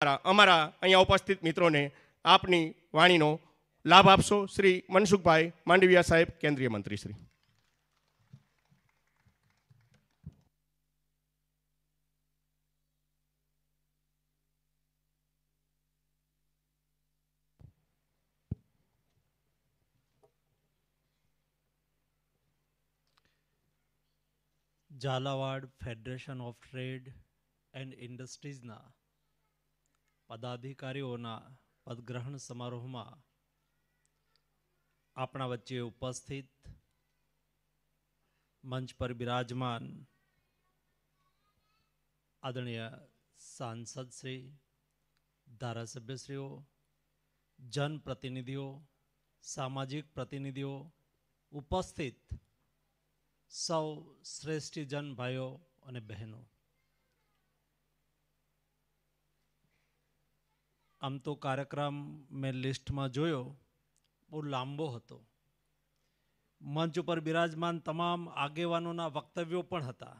અમારા અહીંયા ઉપસ્થિત મિત્રોને આપની વાણીનો લાભ આપશો શ્રી મનસુખભાઈ માંડવિયા સાહેબ કેન્દ્રીય મંત્રી Shri Zalawad federation of trade and ઇન્ડસ્ટ્રીઝના પદાધિકારીઓના પદગ્રહણ સમારોહમાં આપણા વચ્ચે ઉપસ્થિત મંચ પર બિરાજમાન આદરણીય સાંસદશ્રી ધારાસભ્યશ્રીઓ જનપ્રતિનિધિઓ સામાજિક પ્રતિનિધિઓ ઉપસ્થિત સૌ શ્રેષ્ઠીજન ભાઈઓ અને બહેનો આમ તો કાર્યક્રમ મેં લિસ્ટમાં જોયો બહુ લાંબો હતો મંચ ઉપર બિરાજમાન તમામ આગેવાનોના વક્તવ્યો પણ હતા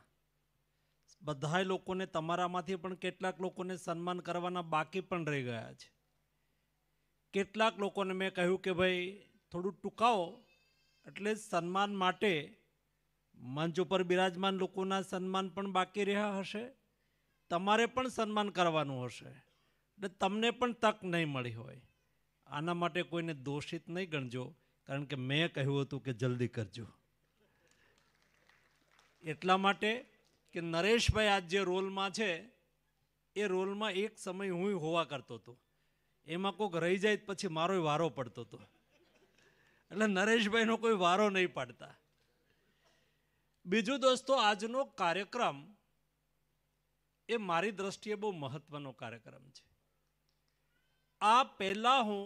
બધાય લોકોને તમારામાંથી પણ કેટલાક લોકોને સન્માન કરવાના બાકી પણ રહી ગયા છે કેટલાક લોકોને મેં કહ્યું કે ભાઈ થોડું ટૂંકાવો એટલે સન્માન માટે મંચ ઉપર બિરાજમાન લોકોના સન્માન પણ બાકી રહ્યા હશે તમારે પણ સન્માન કરવાનું હશે એટલે તમને પણ તક નહીં મળી હોય આના માટે કોઈને દોષિત નહીં ગણજો કારણ કે મેં કહ્યું હતું કે જલ્દી કરજો એટલા માટે કે નરેશભાઈ આજ જે રોલમાં છે એ રોલમાં એક સમય હું હોવા કરતો હતો એમાં કોઈક રહી જાય પછી મારો વારો પડતો હતો એટલે નરેશભાઈનો કોઈ વારો નહીં પાડતા બીજું દોસ્તો આજનો કાર્યક્રમ એ મારી દ્રષ્ટિએ બહુ મહત્ત્વનો કાર્યક્રમ છે આ પહેલાં હું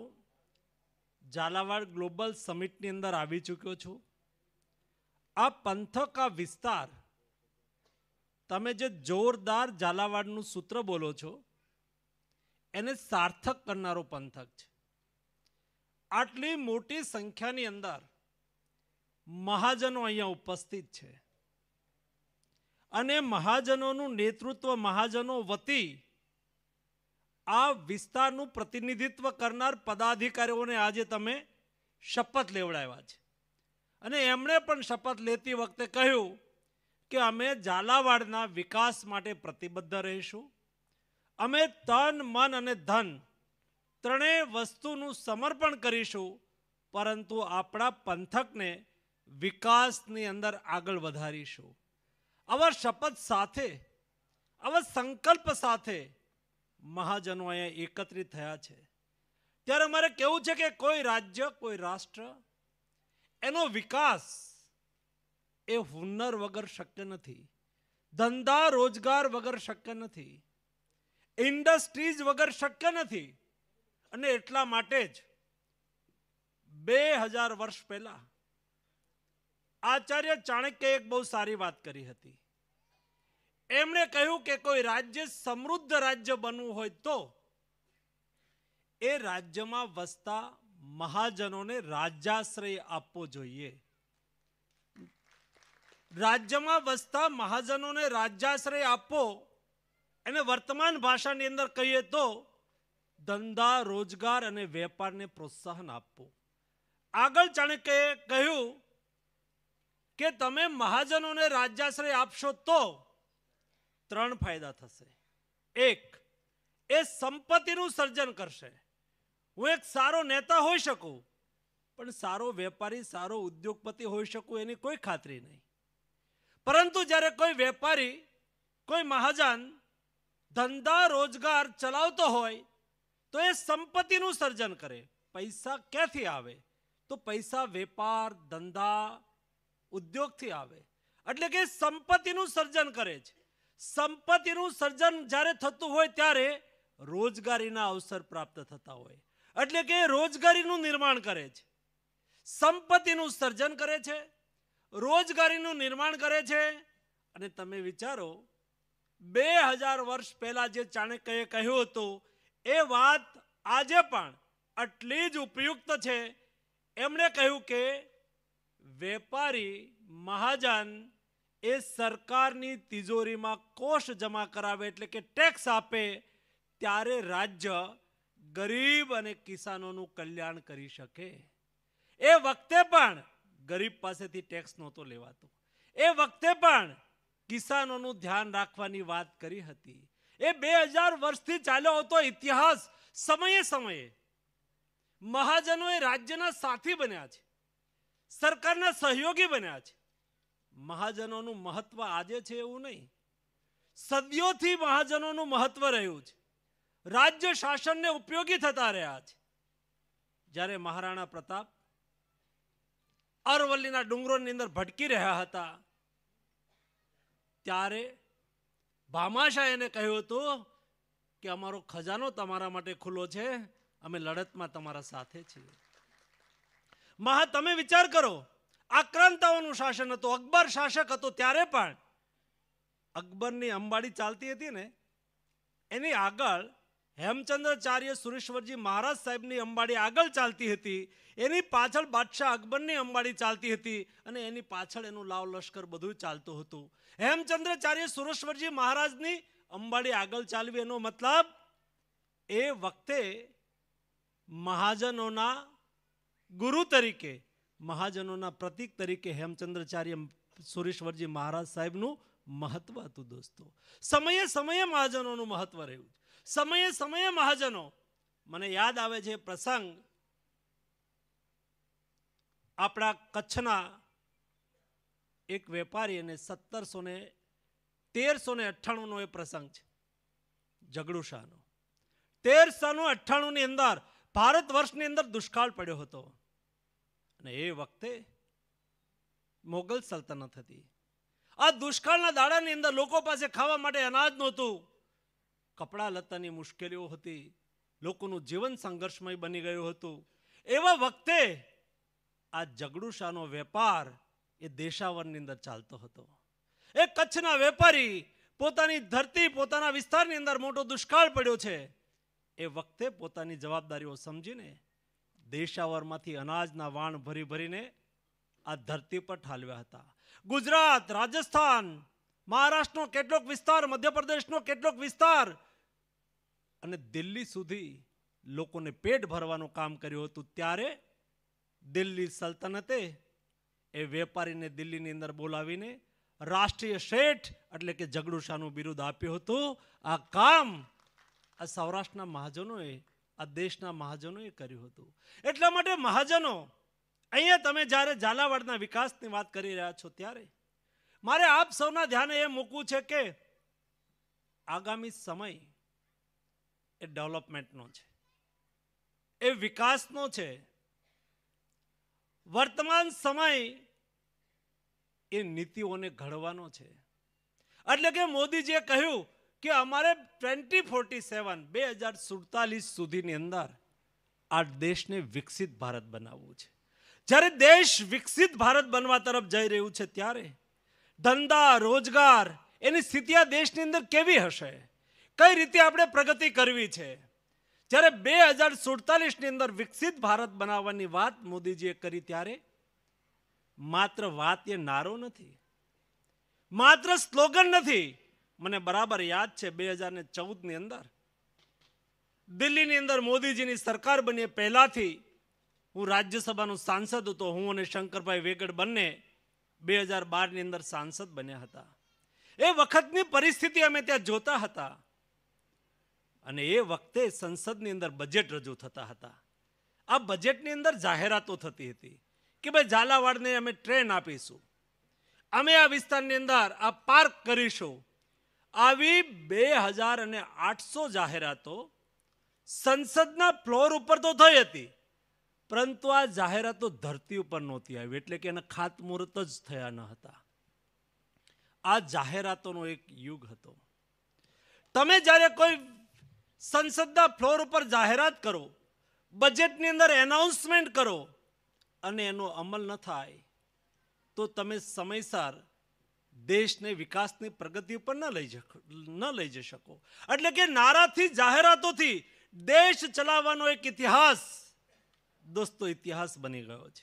ઝાલાવાડ ગ્લોબલ સમિટની અંદર આવી ચૂક્યો છું આ પંથક આ વિસ્તાર તમે જે જોરદાર ઝાલાવાડનું સૂત્ર બોલો છો એને સાર્થક કરનારો પંથક છે આટલી મોટી સંખ્યાની અંદર મહાજનો અહીંયા ઉપસ્થિત છે અને મહાજનોનું નેતૃત્વ મહાજનો વતી આ વિસ્તારનું પ્રતિનિધિત્વ કરનાર પદાધિકારીઓને આજે તમે શપથ લેવડાવ્યા છે અને એમણે પણ શપથ લેતી વખતે કહ્યું કે અમે ઝાલાવાડના વિકાસ માટે પ્રતિબદ્ધ રહીશું અમે તન મન અને ધન ત્રણેય વસ્તુનું સમર્પણ કરીશું પરંતુ આપણા પંથકને વિકાસની અંદર આગળ વધારીશું આવા શપથ સાથે આવા સંકલ્પ સાથે મહાજનો અહીંયા એકત્રિત થયા છે ત્યારે મારે કેવું છે કે કોઈ રાજ્ય કોઈ રાષ્ટ્ર એનો વિકાસ એ હુન્નર વગર શક્ય નથી ધંધા રોજગાર વગર શક્ય નથી ઇન્ડસ્ટ્રીઝ વગર શક્ય નથી અને એટલા માટે જ બે હજાર વર્ષ પહેલા આચાર્ય ચાણક્ય એક બહુ સારી વાત કરી હતી એમણે કહ્યું કે કોઈ રાજ્ય સમૃદ્ધ રાજ્ય બનવું હોય તો એ રાજ્યમાં વસતા મહાજનોને રાજ્યાશ્રય આપવો જોઈએ રાજ્યમાં વસતા મહાજનોને રાજ્યાશ્રય આપવો એને વર્તમાન ભાષાની અંદર કહીએ તો ધંધા રોજગાર અને વેપારને પ્રોત્સાહન આપવું આગળ ચાણક્યએ કહ્યું કે તમે મહાજનોને રાજ્યાશ્રય આપશો તો ત્રણ ફાયદા થશે એક એ સંપત્તિનું સર્જન કરશે હું એક સારો નેતા હોઈ શકું પણ સારો વેપારી સારો ઉદ્યોગપતિ હોઈ શકું એની કોઈ ખાતરી નહીં પરંતુ જ્યારે કોઈ વેપારી કોઈ મહાજન ધંધા રોજગાર ચલાવતો હોય તો એ સંપત્તિનું સર્જન કરે પૈસા ક્યાંથી આવે તો પૈસા વેપાર ધંધા ઉદ્યોગથી આવે એટલે કે સંપત્તિનું સર્જન કરે છે સંપત્તિનું સર્જન જ્યારે થતું હોય ત્યારે રોજગારીના અવસર પ્રાપ્ત થતા હોય એટલે કે રોજગારીનું નિર્માણ કરે છે સંપત્તિનું સર્જન કરે છે રોજગારીનું નિર્માણ કરે છે અને તમે વિચારો બે હજાર વર્ષ પહેલાં જે ચાણક્યએ કહ્યું હતું એ વાત આજે પણ આટલી જ ઉપયુક્ત છે એમણે કહ્યું કે વેપારી મહાજન એ સરકારની તિજોરીમાં કોષ જમા કરાવે એટલે કે ટેક્સ આપે ત્યારે રાજ્ય ગરીબ અને કિસાનોનું કલ્યાણ કરી શકે એ વખતે પણ ગરીબ પાસેથી ટેક્સ નહોતો લેવાતો એ વખતે પણ કિસાનોનું ધ્યાન રાખવાની વાત કરી હતી એ બે હજાર વર્ષથી ચાલ્યો હતો ઇતિહાસ સમયે સમયે મહાજનો રાજ્યના સાથી બન્યા છે સરકારના સહયોગી બન્યા છે મહાજનોનું મહત્વ આજે છે એવું નહીં સદીઓથી મહાજનોનું મહત્વ રહ્યું છે રાજ્ય શાસનને ઉપયોગી થતા રહ્યા છે જ્યારે મહારાણા પ્રતાપ અરવલ્લીના ડુંગરોની અંદર ભટકી રહ્યા હતા ત્યારે ભામાશાહ એને કહ્યું હતું કે અમારો ખજાનો તમારા માટે ખુલ્લો છે અમે લડતમાં તમારા સાથે છીએ મહા તમે વિચાર કરો આક્રાંતાઓનું શાસન હતું અકબર શાસક હતો ત્યારે પણ અકબરની અંબાડી ચાલતી હતી ને એની આગળ હેમચંદ્રાચાર્ય સુરેશ્વરજી મહારાજ સાહેબની અંબાડી આગળ ચાલતી હતી એની પાછળ બાદશાહ અકબરની અંબાડી ચાલતી હતી અને એની પાછળ એનું લાવ લશ્કર બધું ચાલતું હતું હેમચંદ્રાચાર્ય સુરેશ્વરજી મહારાજની અંબાડી આગળ ચાલવી એનો મતલબ એ વખતે મહાજનોના ગુરુ તરીકે મહાજનોના પ્રતિક તરીકે હેમચંદ્રાચાર્ય સુરેશ્વરજી મહારાજ સાહેબનું મહત્વ હતું દોસ્તો સમયે સમયે મહાજનોનું મહત્વ રહ્યું છે સમયે સમયે મહાજનો મને યાદ આવે છે પ્રસંગ આપણા કચ્છના એક વેપારી અને સત્તરસો ને તેરસો ને અઠ્ઠાણુંનો એ પ્રસંગ છે ઝઘડુ શાહનો તેરસો અઠ્ઠાણુંની અંદર ભારત વર્ષની અંદર દુષ્કાળ પડ્યો હતો અને એ વખતે મોગલ સલ્તનત હતી આ દુષ્કાળના દાડાની અંદર લોકો પાસે ખાવા માટે અનાજ નહોતું કપડાં લતાની મુશ્કેલીઓ હતી લોકોનું જીવન સંઘર્ષમય બની ગયું હતું એવા વખતે આ જગડુશાનો વેપાર એ દેશાવરની અંદર ચાલતો હતો એ કચ્છના વેપારી પોતાની ધરતી પોતાના વિસ્તારની અંદર મોટો દુષ્કાળ પડ્યો છે એ વખતે પોતાની જવાબદારીઓ સમજીને દેશાવરમાંથી અનાજના વાણ ભરી ભરીને આ ધરતી પર ઠાલવ્યા હતા ગુજરાત રાજસ્થાન મહારાષ્ટ્રનો કેટલોક વિસ્તાર મધ્યપ્રદેશનો કેટલોક વિસ્તાર અને દિલ્હી સુધી લોકોને પેટ ભરવાનું કામ કર્યું હતું ત્યારે દિલ્હી સલ્તનતે એ વેપારીને દિલ્હીની અંદર બોલાવીને રાષ્ટ્રીય શેઠ એટલે કે જગડુશાનું બિરુદ આપ્યું હતું આ કામ આ સૌરાષ્ટ્રના મહાજનોએ આ દેશના મહાજનોએ કર્યું હતું એટલા માટે મહાજનો અહીંયા તમે જ્યારે ઝાલાવાડના વિકાસની વાત કરી રહ્યા છો ત્યારે મારે આપ સૌના ધ્યાને એ મૂકવું છે કે આગામી સમય એ ડેવલપમેન્ટનો છે એ વિકાસનો છે વર્તમાન સમય એ નીતિઓને ઘડવાનો છે એટલે કે મોદીજીએ કહ્યું કે અમારે ટ્વેન્ટી ફોર્ટી સેવન બે હજાર સુડતાલીસ સુધીની અંદર આ દેશને વિકસિત ભારત બનાવવું છે જ્યારે દેશ વિકસિત ભારત બનવા તરફ જઈ રહ્યું છે ત્યારે ધંધા રોજગાર એની સ્થિતિ આ દેશની અંદર કેવી હશે કઈ રીતે આપણે પ્રગતિ કરવી છે જ્યારે બે હજાર સુડતાલીસની અંદર વિકસિત ભારત બનાવવાની વાત મોદીજીએ કરી ત્યારે માત્ર વાત એ નારો નથી માત્ર સ્લોગન નથી મને બરાબર યાદ છે બે હજાર ને ચૌદની અંદર દિલ્હીની અંદર મોદીજીની સરકાર બની પહેલાંથી હું રાજ્યસભાનો સાંસદ હતો હું અને શંકરભાઈ વેગડ બંને બે હજાર બારની અંદર સાંસદ બન્યા હતા એ વખતની પરિસ્થિતિ અમે ત્યાં જોતા હતા અને એ વખતે સંસદની અંદર બજેટ રજૂ થતા હતા આ બજેટની અંદર જાહેરાતો થતી હતી કે ભાઈ ઝાલાવાડને અમે ટ્રેન આપીશું અમે આ વિસ્તારની અંદર આ પાર્ક કરીશું આવી બે હજાર અને આઠસો જાહેરાતો સંસદના ફ્લોર ઉપર તો થઈ હતી પરંતુ આ જાહેરાતો ધરતી ઉપર નહોતી આવી એટલે કે એના ખાતમુહૂર્ત જ થયા ન હતા આ જાહેરાતોનો એક યુગ હતો તમે જ્યારે કોઈ સંસદના ફ્લોર ઉપર જાહેરાત કરો બજેટની અંદર એનાઉન્સમેન્ટ કરો અને એનો અમલ ન થાય તો તમે સમયસર દેશને વિકાસની પ્રગતિ ઉપર ન લઈ ન લઈ જઈ શકો એટલે કે નારાથી જાહેરાતોથી દેશ ચલાવવાનો એક ઇતિહાસ દોસ્તો ઇતિહાસ બની ગયો છે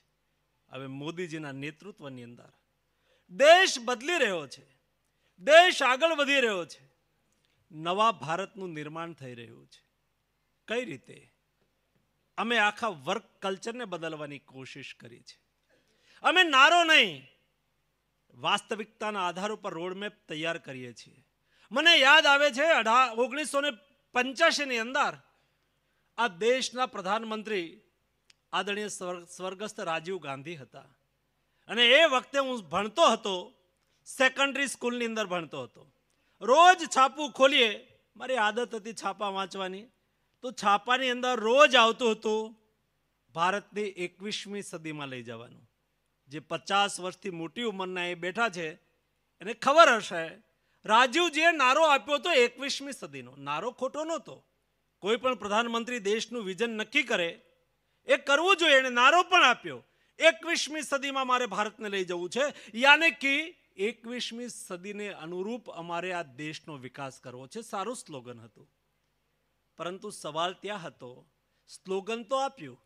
હવે મોદીજીના નેતૃત્વની અંદર દેશ બદલી રહ્યો છે દેશ આગળ વધી રહ્યો છે નવા ભારતનું નિર્માણ થઈ રહ્યું છે કઈ રીતે અમે આખા વર્ક કલ્ચરને બદલવાની કોશિશ કરી છે અમે નારો નહીં વાસ્તવિકતાના આધાર ઉપર રોડમેપ તૈયાર કરીએ છીએ મને યાદ આવે છે અઢા ઓગણીસો ને પંચ્યાસીની અંદર આ દેશના પ્રધાનમંત્રી આદરણીય સ્વર્ગસ્થ રાજીવ ગાંધી હતા અને એ વખતે હું ભણતો હતો સેકન્ડરી સ્કૂલની અંદર ભણતો હતો રોજ છાપું ખોલીએ મારી આદત હતી છાપા વાંચવાની તો છાપાની અંદર રોજ આવતું હતું ભારતને એકવીસમી સદીમાં લઈ જવાનું જે પચાસ વર્ષથી મોટી ઉંમરના એ બેઠા છે એને ખબર હશે રાજીવ જે નારો આપ્યો હતો એકવીસમી સદીનો નારો ખોટો નહોતો કોઈ પણ પ્રધાનમંત્રી દેશનું વિઝન નક્કી કરે એ કરવું જોઈએ એણે નારો પણ આપ્યો એકવીસમી સદીમાં મારે ભારતને લઈ જવું છે યાને કે એકવીસમી સદીને અનુરૂપ અમારે આ દેશનો વિકાસ કરવો છે સારું સ્લોગન હતું પરંતુ સવાલ ત્યાં હતો સ્લોગન તો આપ્યું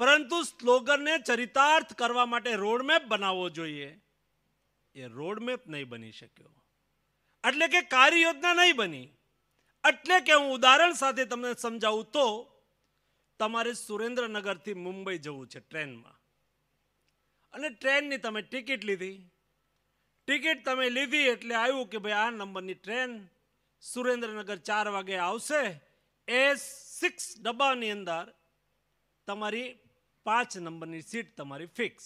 પરંતુ સ્લોગનને ચરિતાર્થ કરવા માટે રોડમેપ બનાવવો જોઈએ એ રોડમેપ નહીં બની શક્યો એટલે કે કાર્યયોજના નહીં બની એટલે કે હું ઉદાહરણ સાથે તમને સમજાવું તો તમારે સુરેન્દ્રનગરથી મુંબઈ જવું છે ટ્રેનમાં અને ટ્રેનની તમે ટિકિટ લીધી ટિકિટ તમે લીધી એટલે આવ્યું કે ભાઈ આ નંબરની ટ્રેન સુરેન્દ્રનગર ચાર વાગે આવશે એ સિક્સ ડબ્બાની અંદર તમારી પાંચ નંબરની સીટ તમારી ફિક્સ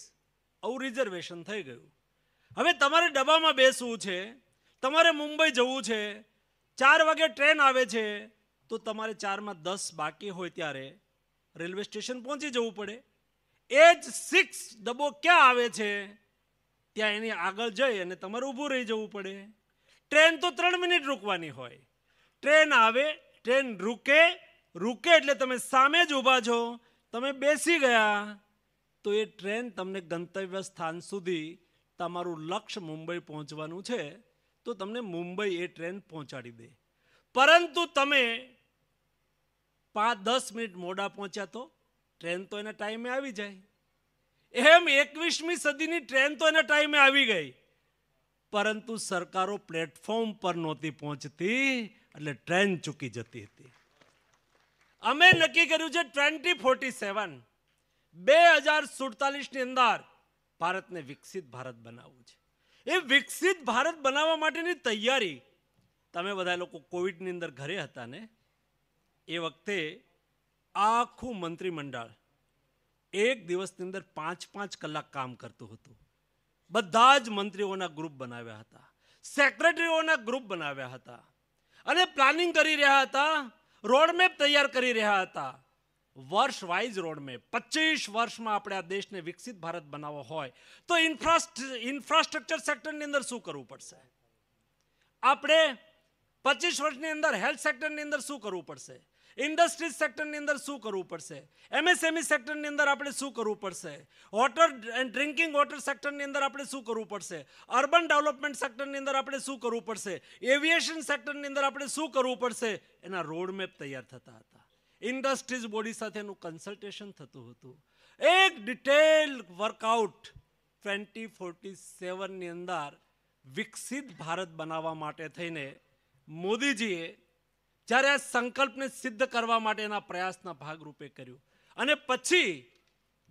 આવું રિઝર્વેશન થઈ ગયું હવે તમારે ડબ્બામાં બેસવું છે તમારે મુંબઈ જવું છે ચાર વાગે ટ્રેન આવે છે તો તમારે ચારમાં દસ બાકી હોય ત્યારે રેલવે સ્ટેશન પહોંચી જવું પડે એ જ સિક્સ ડબ્બો ક્યાં આવે છે ત્યાં એની આગળ જઈ અને તમારે ઊભું રહી જવું પડે ટ્રેન તો ત્રણ મિનિટ રૂકવાની હોય ટ્રેન આવે ટ્રેન રૂકે રૂકે એટલે તમે સામે જ ઊભા છો તમે બેસી ગયા તો એ ટ્રેન તમને ગંતવ્ય સ્થાન સુધી તમારું લક્ષ્ય મુંબઈ પહોંચવાનું છે તો તમને મુંબઈ એ ટ્રેન પહોંચાડી દે પરંતુ તમે પાંચ દસ મિનિટ મોડા પહોંચ્યા તો ટ્રેન તો એના ટાઈમે આવી જાય એમ એકવીસમી સદીની ટ્રેન તો એના ટાઈમે આવી ગઈ પરંતુ સરકારો પ્લેટફોર્મ પર નહોતી પહોંચતી એટલે ટ્રેન ચૂકી જતી હતી અમે નક્કી કર્યું છે ટ્વેન્ટી ફોર્ટી સેવન બે હજાર સુડતાલીસની અંદર ભારતને વિકસિત ભારત બનાવવું છે એ વિકસિત ભારત બનાવવા માટેની તૈયારી તમે બધા લોકો કોવિડની અંદર ઘરે હતા ને એ વખતે આખું મંત્રીમંડળ એક દિવસની અંદર પાંચ પાંચ કલાક કામ કરતું હતું બધા જ મંત્રીઓના ગ્રુપ બનાવ્યા હતા સેક્રેટરીઓના ગ્રુપ બનાવ્યા હતા અને પ્લાનિંગ કરી રહ્યા હતા રોડમેપ તૈયાર કરી રહ્યા હતા વર્ષ વાઇઝ રોડમેપ પચીસ વર્ષમાં આપણે આ દેશને વિકસિત ભારત બનાવવો હોય તો ઇન્ફ્રાસ્ટ્રક્ચર સેક્ટરની અંદર શું કરવું પડશે આપણે પચીસ વર્ષની અંદર હેલ્થ સેક્ટરની અંદર શું કરવું પડશે ઇન્ડસ્ટ્રીઝ સેક્ટરની અંદર શું કરવું પડશે એમએસએમઈ e સેક્ટરની અંદર આપણે શું કરવું પડશે વોટર એન્ડ ડ્રિંકિંગ વોટર સેક્ટરની અંદર આપણે શું કરવું પડશે અર્બન ડેવલપમેન્ટ સેક્ટરની અંદર આપણે શું કરવું પડશે એવિએશન સેક્ટરની અંદર આપણે શું કરવું પડશે એના રોડમેપ તૈયાર થતા હતા ઇન્ડસ્ટ્રીઝ બોડી સાથેનું કન્સલ્ટેશન થતું હતું એક ડિટેલ વર્કઆઉટ ટ્વેન્ટી ફોર્ટી સેવનની અંદર વિકસિત ભારત બનાવવા માટે થઈને મોદીજીએ જ્યારે આ સંકલ્પને સિદ્ધ કરવા માટેના પ્રયાસના ભાગરૂપે કર્યું અને પછી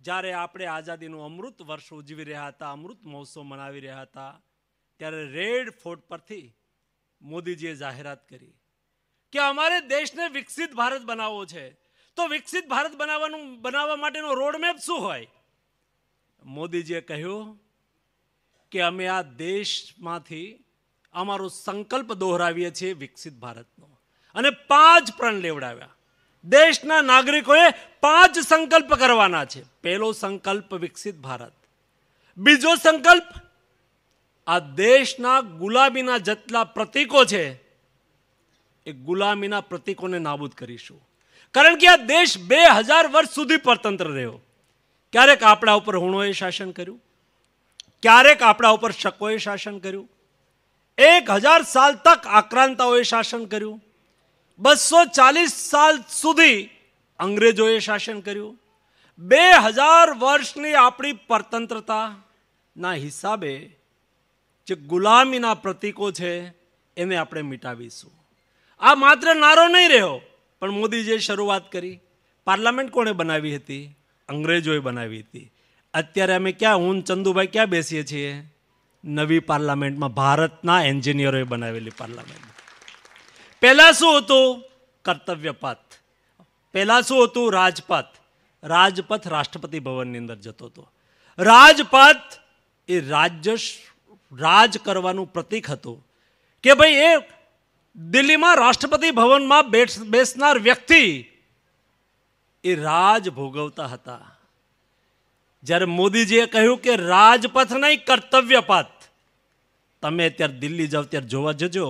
જ્યારે આપણે આઝાદીનું અમૃત વર્ષ ઉજવી રહ્યા હતા અમૃત મહોત્સવ મનાવી રહ્યા હતા ત્યારે રેડ ફોર્ટ પરથી મોદીજીએ જાહેરાત કરી કે અમારે દેશને વિકસિત ભારત બનાવવો છે તો વિકસિત ભારત બનાવવાનું બનાવવા માટેનો રોડમેપ શું હોય મોદીજીએ કહ્યું કે અમે આ દેશમાંથી અમારો સંકલ્પ દોહરાવીએ છીએ વિકસિત ભારતનો અને પાંચ પ્રણ લેવડાવ્યા દેશના નાગરિકોએ પાંચ સંકલ્પ કરવાના છે પહેલો સંકલ્પ વિકસિત ભારત બીજો સંકલ્પ આ દેશના ગુલાબીના જેટલા પ્રતિકો છે એ ગુલામીના પ્રતિકોને નાબૂદ કરીશું કારણ કે આ દેશ બે હજાર વર્ષ સુધી પરતંત્ર રહ્યો ક્યારેક આપણા ઉપર હુણોએ શાસન કર્યું ક્યારેક આપણા ઉપર શકોએ શાસન કર્યું એક હજાર સાલ તક આક્રાંતાઓએ શાસન કર્યું બસો ચાલીસ સાલ સુધી અંગ્રેજોએ શાસન કર્યું બે હજાર વર્ષની આપણી પરતંત્રતાના હિસાબે જે ગુલામીના પ્રતીકો છે એને આપણે મિટાવીશું આ માત્ર નારો નહીં રહ્યો પણ મોદીજીએ શરૂઆત કરી પાર્લામેન્ટ કોણે બનાવી હતી અંગ્રેજોએ બનાવી હતી અત્યારે અમે ક્યાં હું ચંદુભાઈ ક્યાં બેસીએ છીએ નવી પાર્લામેન્ટમાં ભારતના એન્જિનિયરોએ બનાવેલી પાર્લામેન્ટ પહેલાં શું હતું કર્તવ્યપથ પહેલાં શું હતું રાજપથ રાજપથ રાષ્ટ્રપતિ ભવનની અંદર જતો હતો રાજપથ એ રાજ્ય રાજ કરવાનું પ્રતીક હતું કે ભાઈ એ દિલ્હીમાં રાષ્ટ્રપતિ ભવનમાં બેસ બેસનાર વ્યક્તિ એ રાજ ભોગવતા હતા જ્યારે મોદીજીએ કહ્યું કે રાજપથ નહીં કર્તવ્યપથ તમે અત્યારે દિલ્હી જાઓ ત્યારે જોવા જજો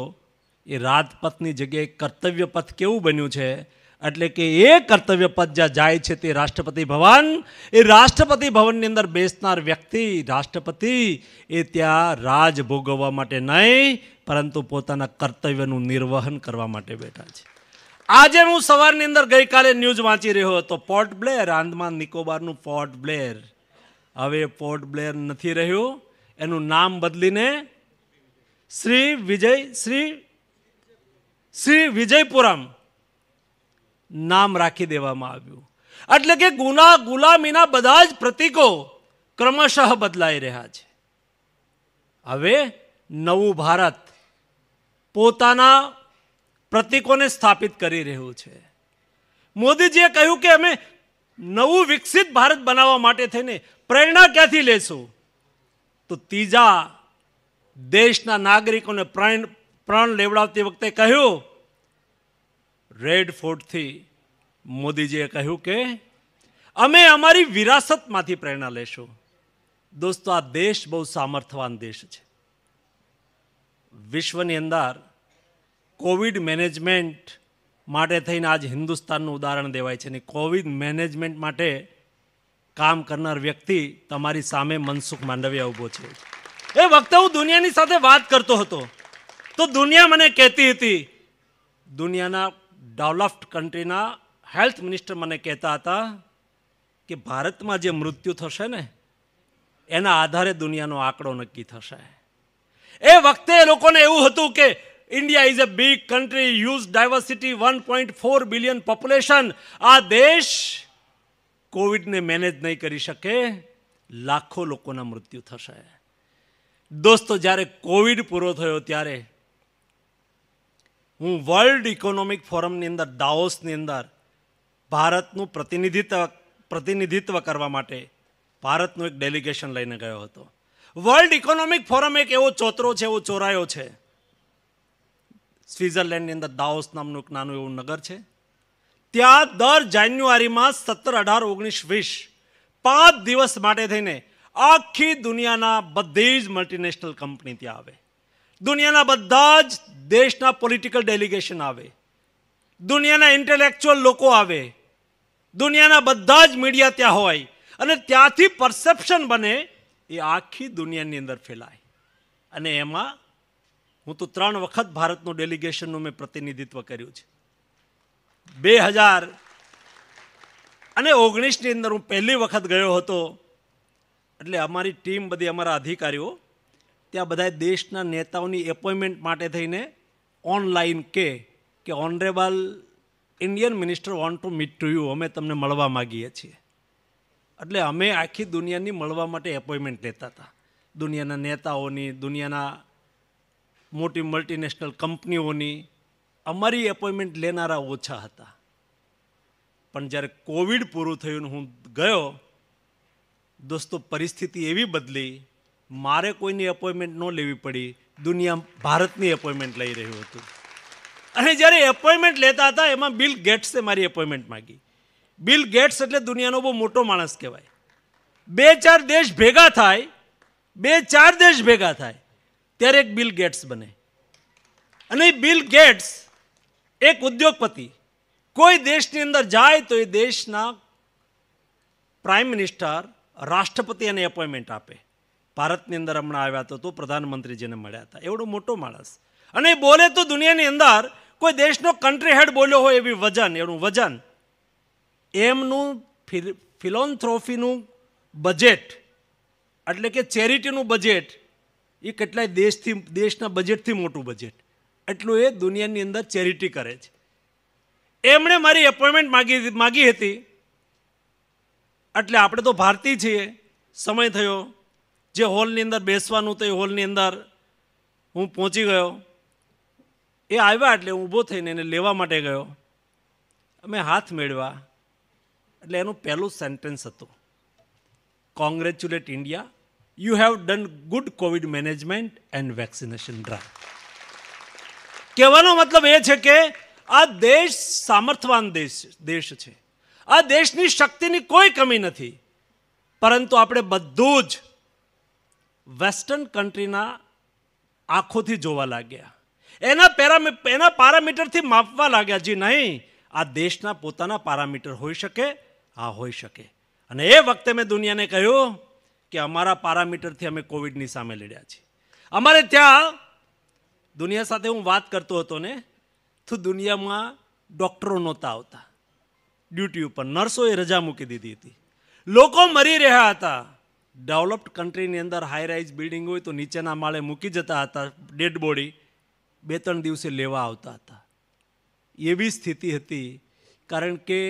એ રાજપથની જગ્યાએ કર્તવ્ય પથ કેવું બન્યું છે એટલે કે એ કર્તવ્ય પથ જ્યાં જાય છે તે રાષ્ટ્રપતિ ભવન એ રાષ્ટ્રપતિ ભવનની અંદર બેસનાર વ્યક્તિ રાષ્ટ્રપતિ એ ત્યાં રાજ ભોગવવા માટે નહીં પરંતુ પોતાના કર્તવ્યનું નિર્વહન કરવા માટે બેઠા છે આજે હું સવારની અંદર ગઈકાલે ન્યૂઝ વાંચી રહ્યો હતો પોર્ટ બ્લેર આંદમાન નિકોબારનું પોર્ટ બ્લેર હવે પોર્ટ બ્લેર નથી રહ્યું એનું નામ બદલીને શ્રી વિજય શ્રી શ્રી વિજયપુરમ નામ રાખી દેવામાં આવ્યું એટલે કે ગુના ગુલામીના બધા જ પ્રતિકો ક્રમશઃ બદલાઈ રહ્યા છે હવે નવું ભારત પોતાના પ્રતિકોને સ્થાપિત કરી રહ્યું છે મોદીજીએ કહ્યું કે અમે નવું વિકસિત ભારત બનાવવા માટે થઈને પ્રેરણા ક્યાંથી લેશું તો ત્રીજા દેશના નાગરિકોને પ્રાણ લેવડાવતી વખતે કહ્યું રેડ ફોર્ટથી મોદીજીએ કહ્યું કે અમે અમારી વિરાસતમાંથી પ્રેરણા લેશું દોસ્તો આ દેશ બહુ સામર્થવાન દેશ છે વિશ્વની અંદર કોવિડ મેનેજમેન્ટ માટે થઈને આજ હિન્દુસ્તાનનું ઉદાહરણ દેવાય છે અને કોવિડ મેનેજમેન્ટ માટે કામ કરનાર વ્યક્તિ તમારી સામે મનસુખ માંડવિયા ઊભો છે એ વખતે હું દુનિયાની સાથે વાત કરતો હતો તો દુનિયા મને કહેતી હતી દુનિયાના ડેવલપ્ડ કન્ટ્રીના હેલ્થ મિનિસ્ટર મને કહેતા હતા કે ભારતમાં જે મૃત્યુ થશે ને એના આધારે દુનિયાનો આંકડો નક્કી થશે એ વખતે એ લોકોને એવું હતું કે India is a big country use diversity one point four billion population આ દેશ કોવિડને મેનેજ નહીં કરી શકે લાખો લોકોના મૃત્યુ થશે દોસ્તો જ્યારે કોવિડ પૂરો થયો ત્યારે હું વર્લ્ડ ઇકોનોમિક ફોરમની અંદર દાઓસની અંદર ભારતનું પ્રતિનિધિત્વ પ્રતિનિધિત્વ કરવા માટે ભારતનું એક ડેલિગેશન લઈને ગયો હતો વર્લ્ડ ઇકોનોમિક ફોરમ એક એવો ચોતરો છે એવો ચોરાયો છે સ્વિટ્ઝરલેન્ડની અંદર દાઓસ નામનું એક નાનું એવું નગર છે ત્યાં દર જાન્યુઆરીમાં સત્તર અઢાર ઓગણીસ વીસ પાંચ દિવસ માટે થઈને આખી દુનિયાના બધી જ મલ્ટીનેશનલ કંપની ત્યાં આવે દુનિયાના બધા જ દેશના પોલિટિકલ ડેલિગેશન આવે દુનિયાના ઇન્ટેલેક્ચુઅલ લોકો આવે દુનિયાના બધા જ મીડિયા ત્યાં હોય અને ત્યાંથી પરસેપ્શન બને એ આખી દુનિયાની અંદર ફેલાય અને એમાં હું તો ત્રણ વખત ભારતનું ડેલિગેશનનું મેં પ્રતિનિધિત્વ કર્યું છે બે હજાર અને ઓગણીસની અંદર હું પહેલી વખત ગયો હતો એટલે અમારી ટીમ બધી અમારા અધિકારીઓ ત્યાં બધા દેશના નેતાઓની એપોઇન્ટમેન્ટ માટે થઈને ઓનલાઈન કે કે honourable Indian minister want to meet to you અમે તમને મળવા માગીએ છીએ એટલે અમે આખી દુનિયાની મળવા માટે એપોઇન્ટમેન્ટ લેતા હતા દુનિયાના નેતાઓની દુનિયાના મોટી મલ્ટીનેશનલ કંપનીઓની અમારી એપોઇન્ટમેન્ટ લેનારા ઓછા હતા પણ જ્યારે કોવિડ પૂરું થયું હું ગયો દોસ્તો પરિસ્થિતિ એવી બદલી મારે કોઈની એપોઇન્ટમેન્ટ ન લેવી પડી દુનિયા ભારતની એપોઇન્ટમેન્ટ લઈ રહ્યું હતું અને જ્યારે એપોઇન્ટમેન્ટ લેતા હતા એમાં બિલ ગેટ્સે મારી એપોઇન્ટમેન્ટ માગી બિલ ગેટ્સ એટલે દુનિયાનો બહુ મોટો માણસ કહેવાય બે ચાર દેશ ભેગા થાય બે ચાર દેશ ભેગા થાય ત્યારે એક બિલ ગેટ્સ બને અને બિલ ગેટ્સ એક ઉદ્યોગપતિ કોઈ દેશની અંદર જાય તો એ દેશના પ્રાઇમ મિનિસ્ટર રાષ્ટ્રપતિ એને એપોઇન્ટમેન્ટ આપે ભારતની અંદર હમણાં આવ્યા તો તો પ્રધાનમંત્રીજીને મળ્યા હતા એવડો મોટો માણસ અને એ બોલે તો દુનિયાની અંદર કોઈ દેશનો કન્ટ્રી હેડ બોલ્યો હોય એવી વજન એનું વજન એમનું ફિલોન્થ્રોફીનું બજેટ એટલે કે ચેરિટીનું બજેટ એ કેટલાય દેશથી દેશના બજેટથી મોટું બજેટ એટલું એ દુનિયાની અંદર ચેરિટી કરે છે એમણે મારી એપોઇન્ટમેન્ટ માગી માગી હતી એટલે આપણે તો ભારતીય છીએ સમય થયો જે હોલની અંદર બેસવાનું હતું એ હોલની અંદર હું પહોંચી ગયો એ આવ્યા એટલે ઊભો થઈને એને લેવા માટે ગયો અમે હાથ મેળવા એટલે એનું પહેલું સેન્ટેન્સ હતું congratulate India you have done good Covid management and vaccination drive કહેવાનો મતલબ એ છે કે આ દેશ સામર્થવાન દેશ દેશ છે આ દેશની શક્તિની કોઈ કમી નથી પરંતુ આપણે બધું જ વેસ્ટર્ન કન્ટ્રીના આંખોથી જોવા લાગ્યા એના પેરામી એના પારામીટરથી માપવા લાગ્યા જે નહીં આ દેશના પોતાના પારામીટર હોઈ શકે આ હોઈ શકે અને એ વખતે મેં દુનિયાને કહ્યું કે અમારા પારામીટરથી અમે કોવિડની સામે લડ્યા છીએ અમારે ત્યાં દુનિયા સાથે હું વાત કરતો હતો ને તો દુનિયામાં ડૉક્ટરો નહોતા આવતા ડ્યુટી ઉપર નર્સોએ રજા મૂકી દીધી હતી લોકો મરી રહ્યા હતા ડેવલપ્ડ કન્ટ્રીની અંદર હાઈ રાઇઝ બિલ્ડિંગ હોય તો નીચેના માળે મૂકી જતા હતા ડેડ બોડી બે ત્રણ દિવસે લેવા આવતા હતા એવી સ્થિતિ હતી કારણ કે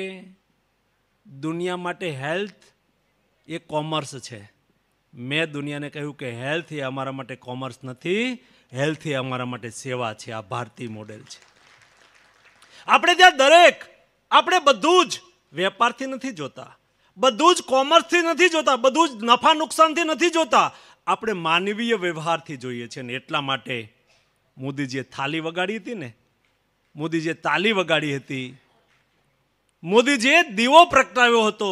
દુનિયા માટે હેલ્થ એ કોમર્સ છે મેં દુનિયાને કહ્યું કે હેલ્થ એ અમારા માટે કોમર્સ નથી હેલ્થ એ અમારા માટે સેવા છે આ ભારતીય મોડેલ છે આપણે ત્યાં દરેક આપણે બધું જ વેપારથી નથી જોતા બધું જ કોમર્સથી નથી જોતા બધું જ નફા નુકસાનથી નથી જોતા આપણે માનવીય વ્યવહારથી જોઈએ છીએ ને એટલા માટે મોદીજીએ થાલી વગાડી હતી ને મોદીજીએ તાલી વગાડી હતી મોદીજીએ દીવો પ્રગટાવ્યો હતો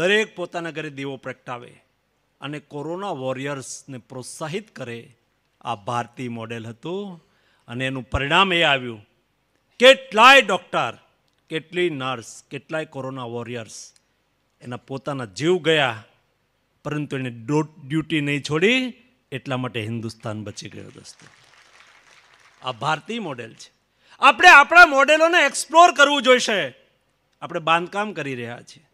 દરેક પોતાના ઘરે દીવો પ્રગટાવે અને કોરોના વોરિયર્સને પ્રોત્સાહિત કરે આ ભારતીય મોડેલ હતું અને એનું પરિણામ એ આવ્યું કેટલાય ડૉક્ટર કેટલી નર્સ કેટલાય કોરોના વોરિયર્સ એના પોતાના જીવ ગયા પરંતુ એને ડ્યુટી નહીં છોડી એટલા માટે હિન્દુસ્તાન બચી ગયો દોસ્તો આ ભારતીય મોડેલ છે આપણે આપણા મોડેલોને એક્સપ્લોર કરવું જોઈશે આપણે બાંધકામ કરી રહ્યા છીએ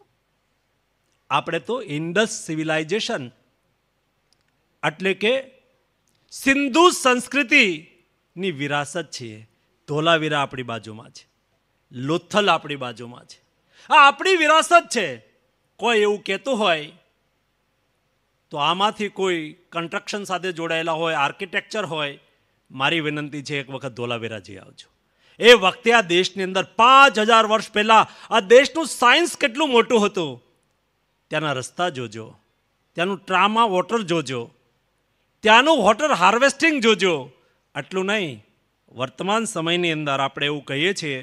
આપણે તો ઇન્ડસ સિવિલાઇઝેશન એટલે કે સિંધુ સંસ્કૃતિની વિરાસત છીએ ધોલાવીરા આપણી બાજુમાં છે લોથલ આપણી બાજુમાં છે આ આપણી વિરાસત છે કોઈ એવું કહેતું હોય તો આમાંથી કોઈ કન્સ્ટ્રક્શન સાથે જોડાયેલા હોય આર્કિટેક્ચર હોય મારી વિનંતી છે એક વખત ધોલાવીરાજી આવજો એ વખતે આ દેશની અંદર પાંચ હજાર વર્ષ પહેલાં આ દેશનું સાયન્સ કેટલું મોટું હતું ત્યાંના રસ્તા જોજો ત્યાંનું ટ્રામા વોટર જોજો ત્યાંનું વોટર હાર્વેસ્ટિંગ જોજો આટલું નહીં વર્તમાન સમયની અંદર આપણે એવું કહીએ છીએ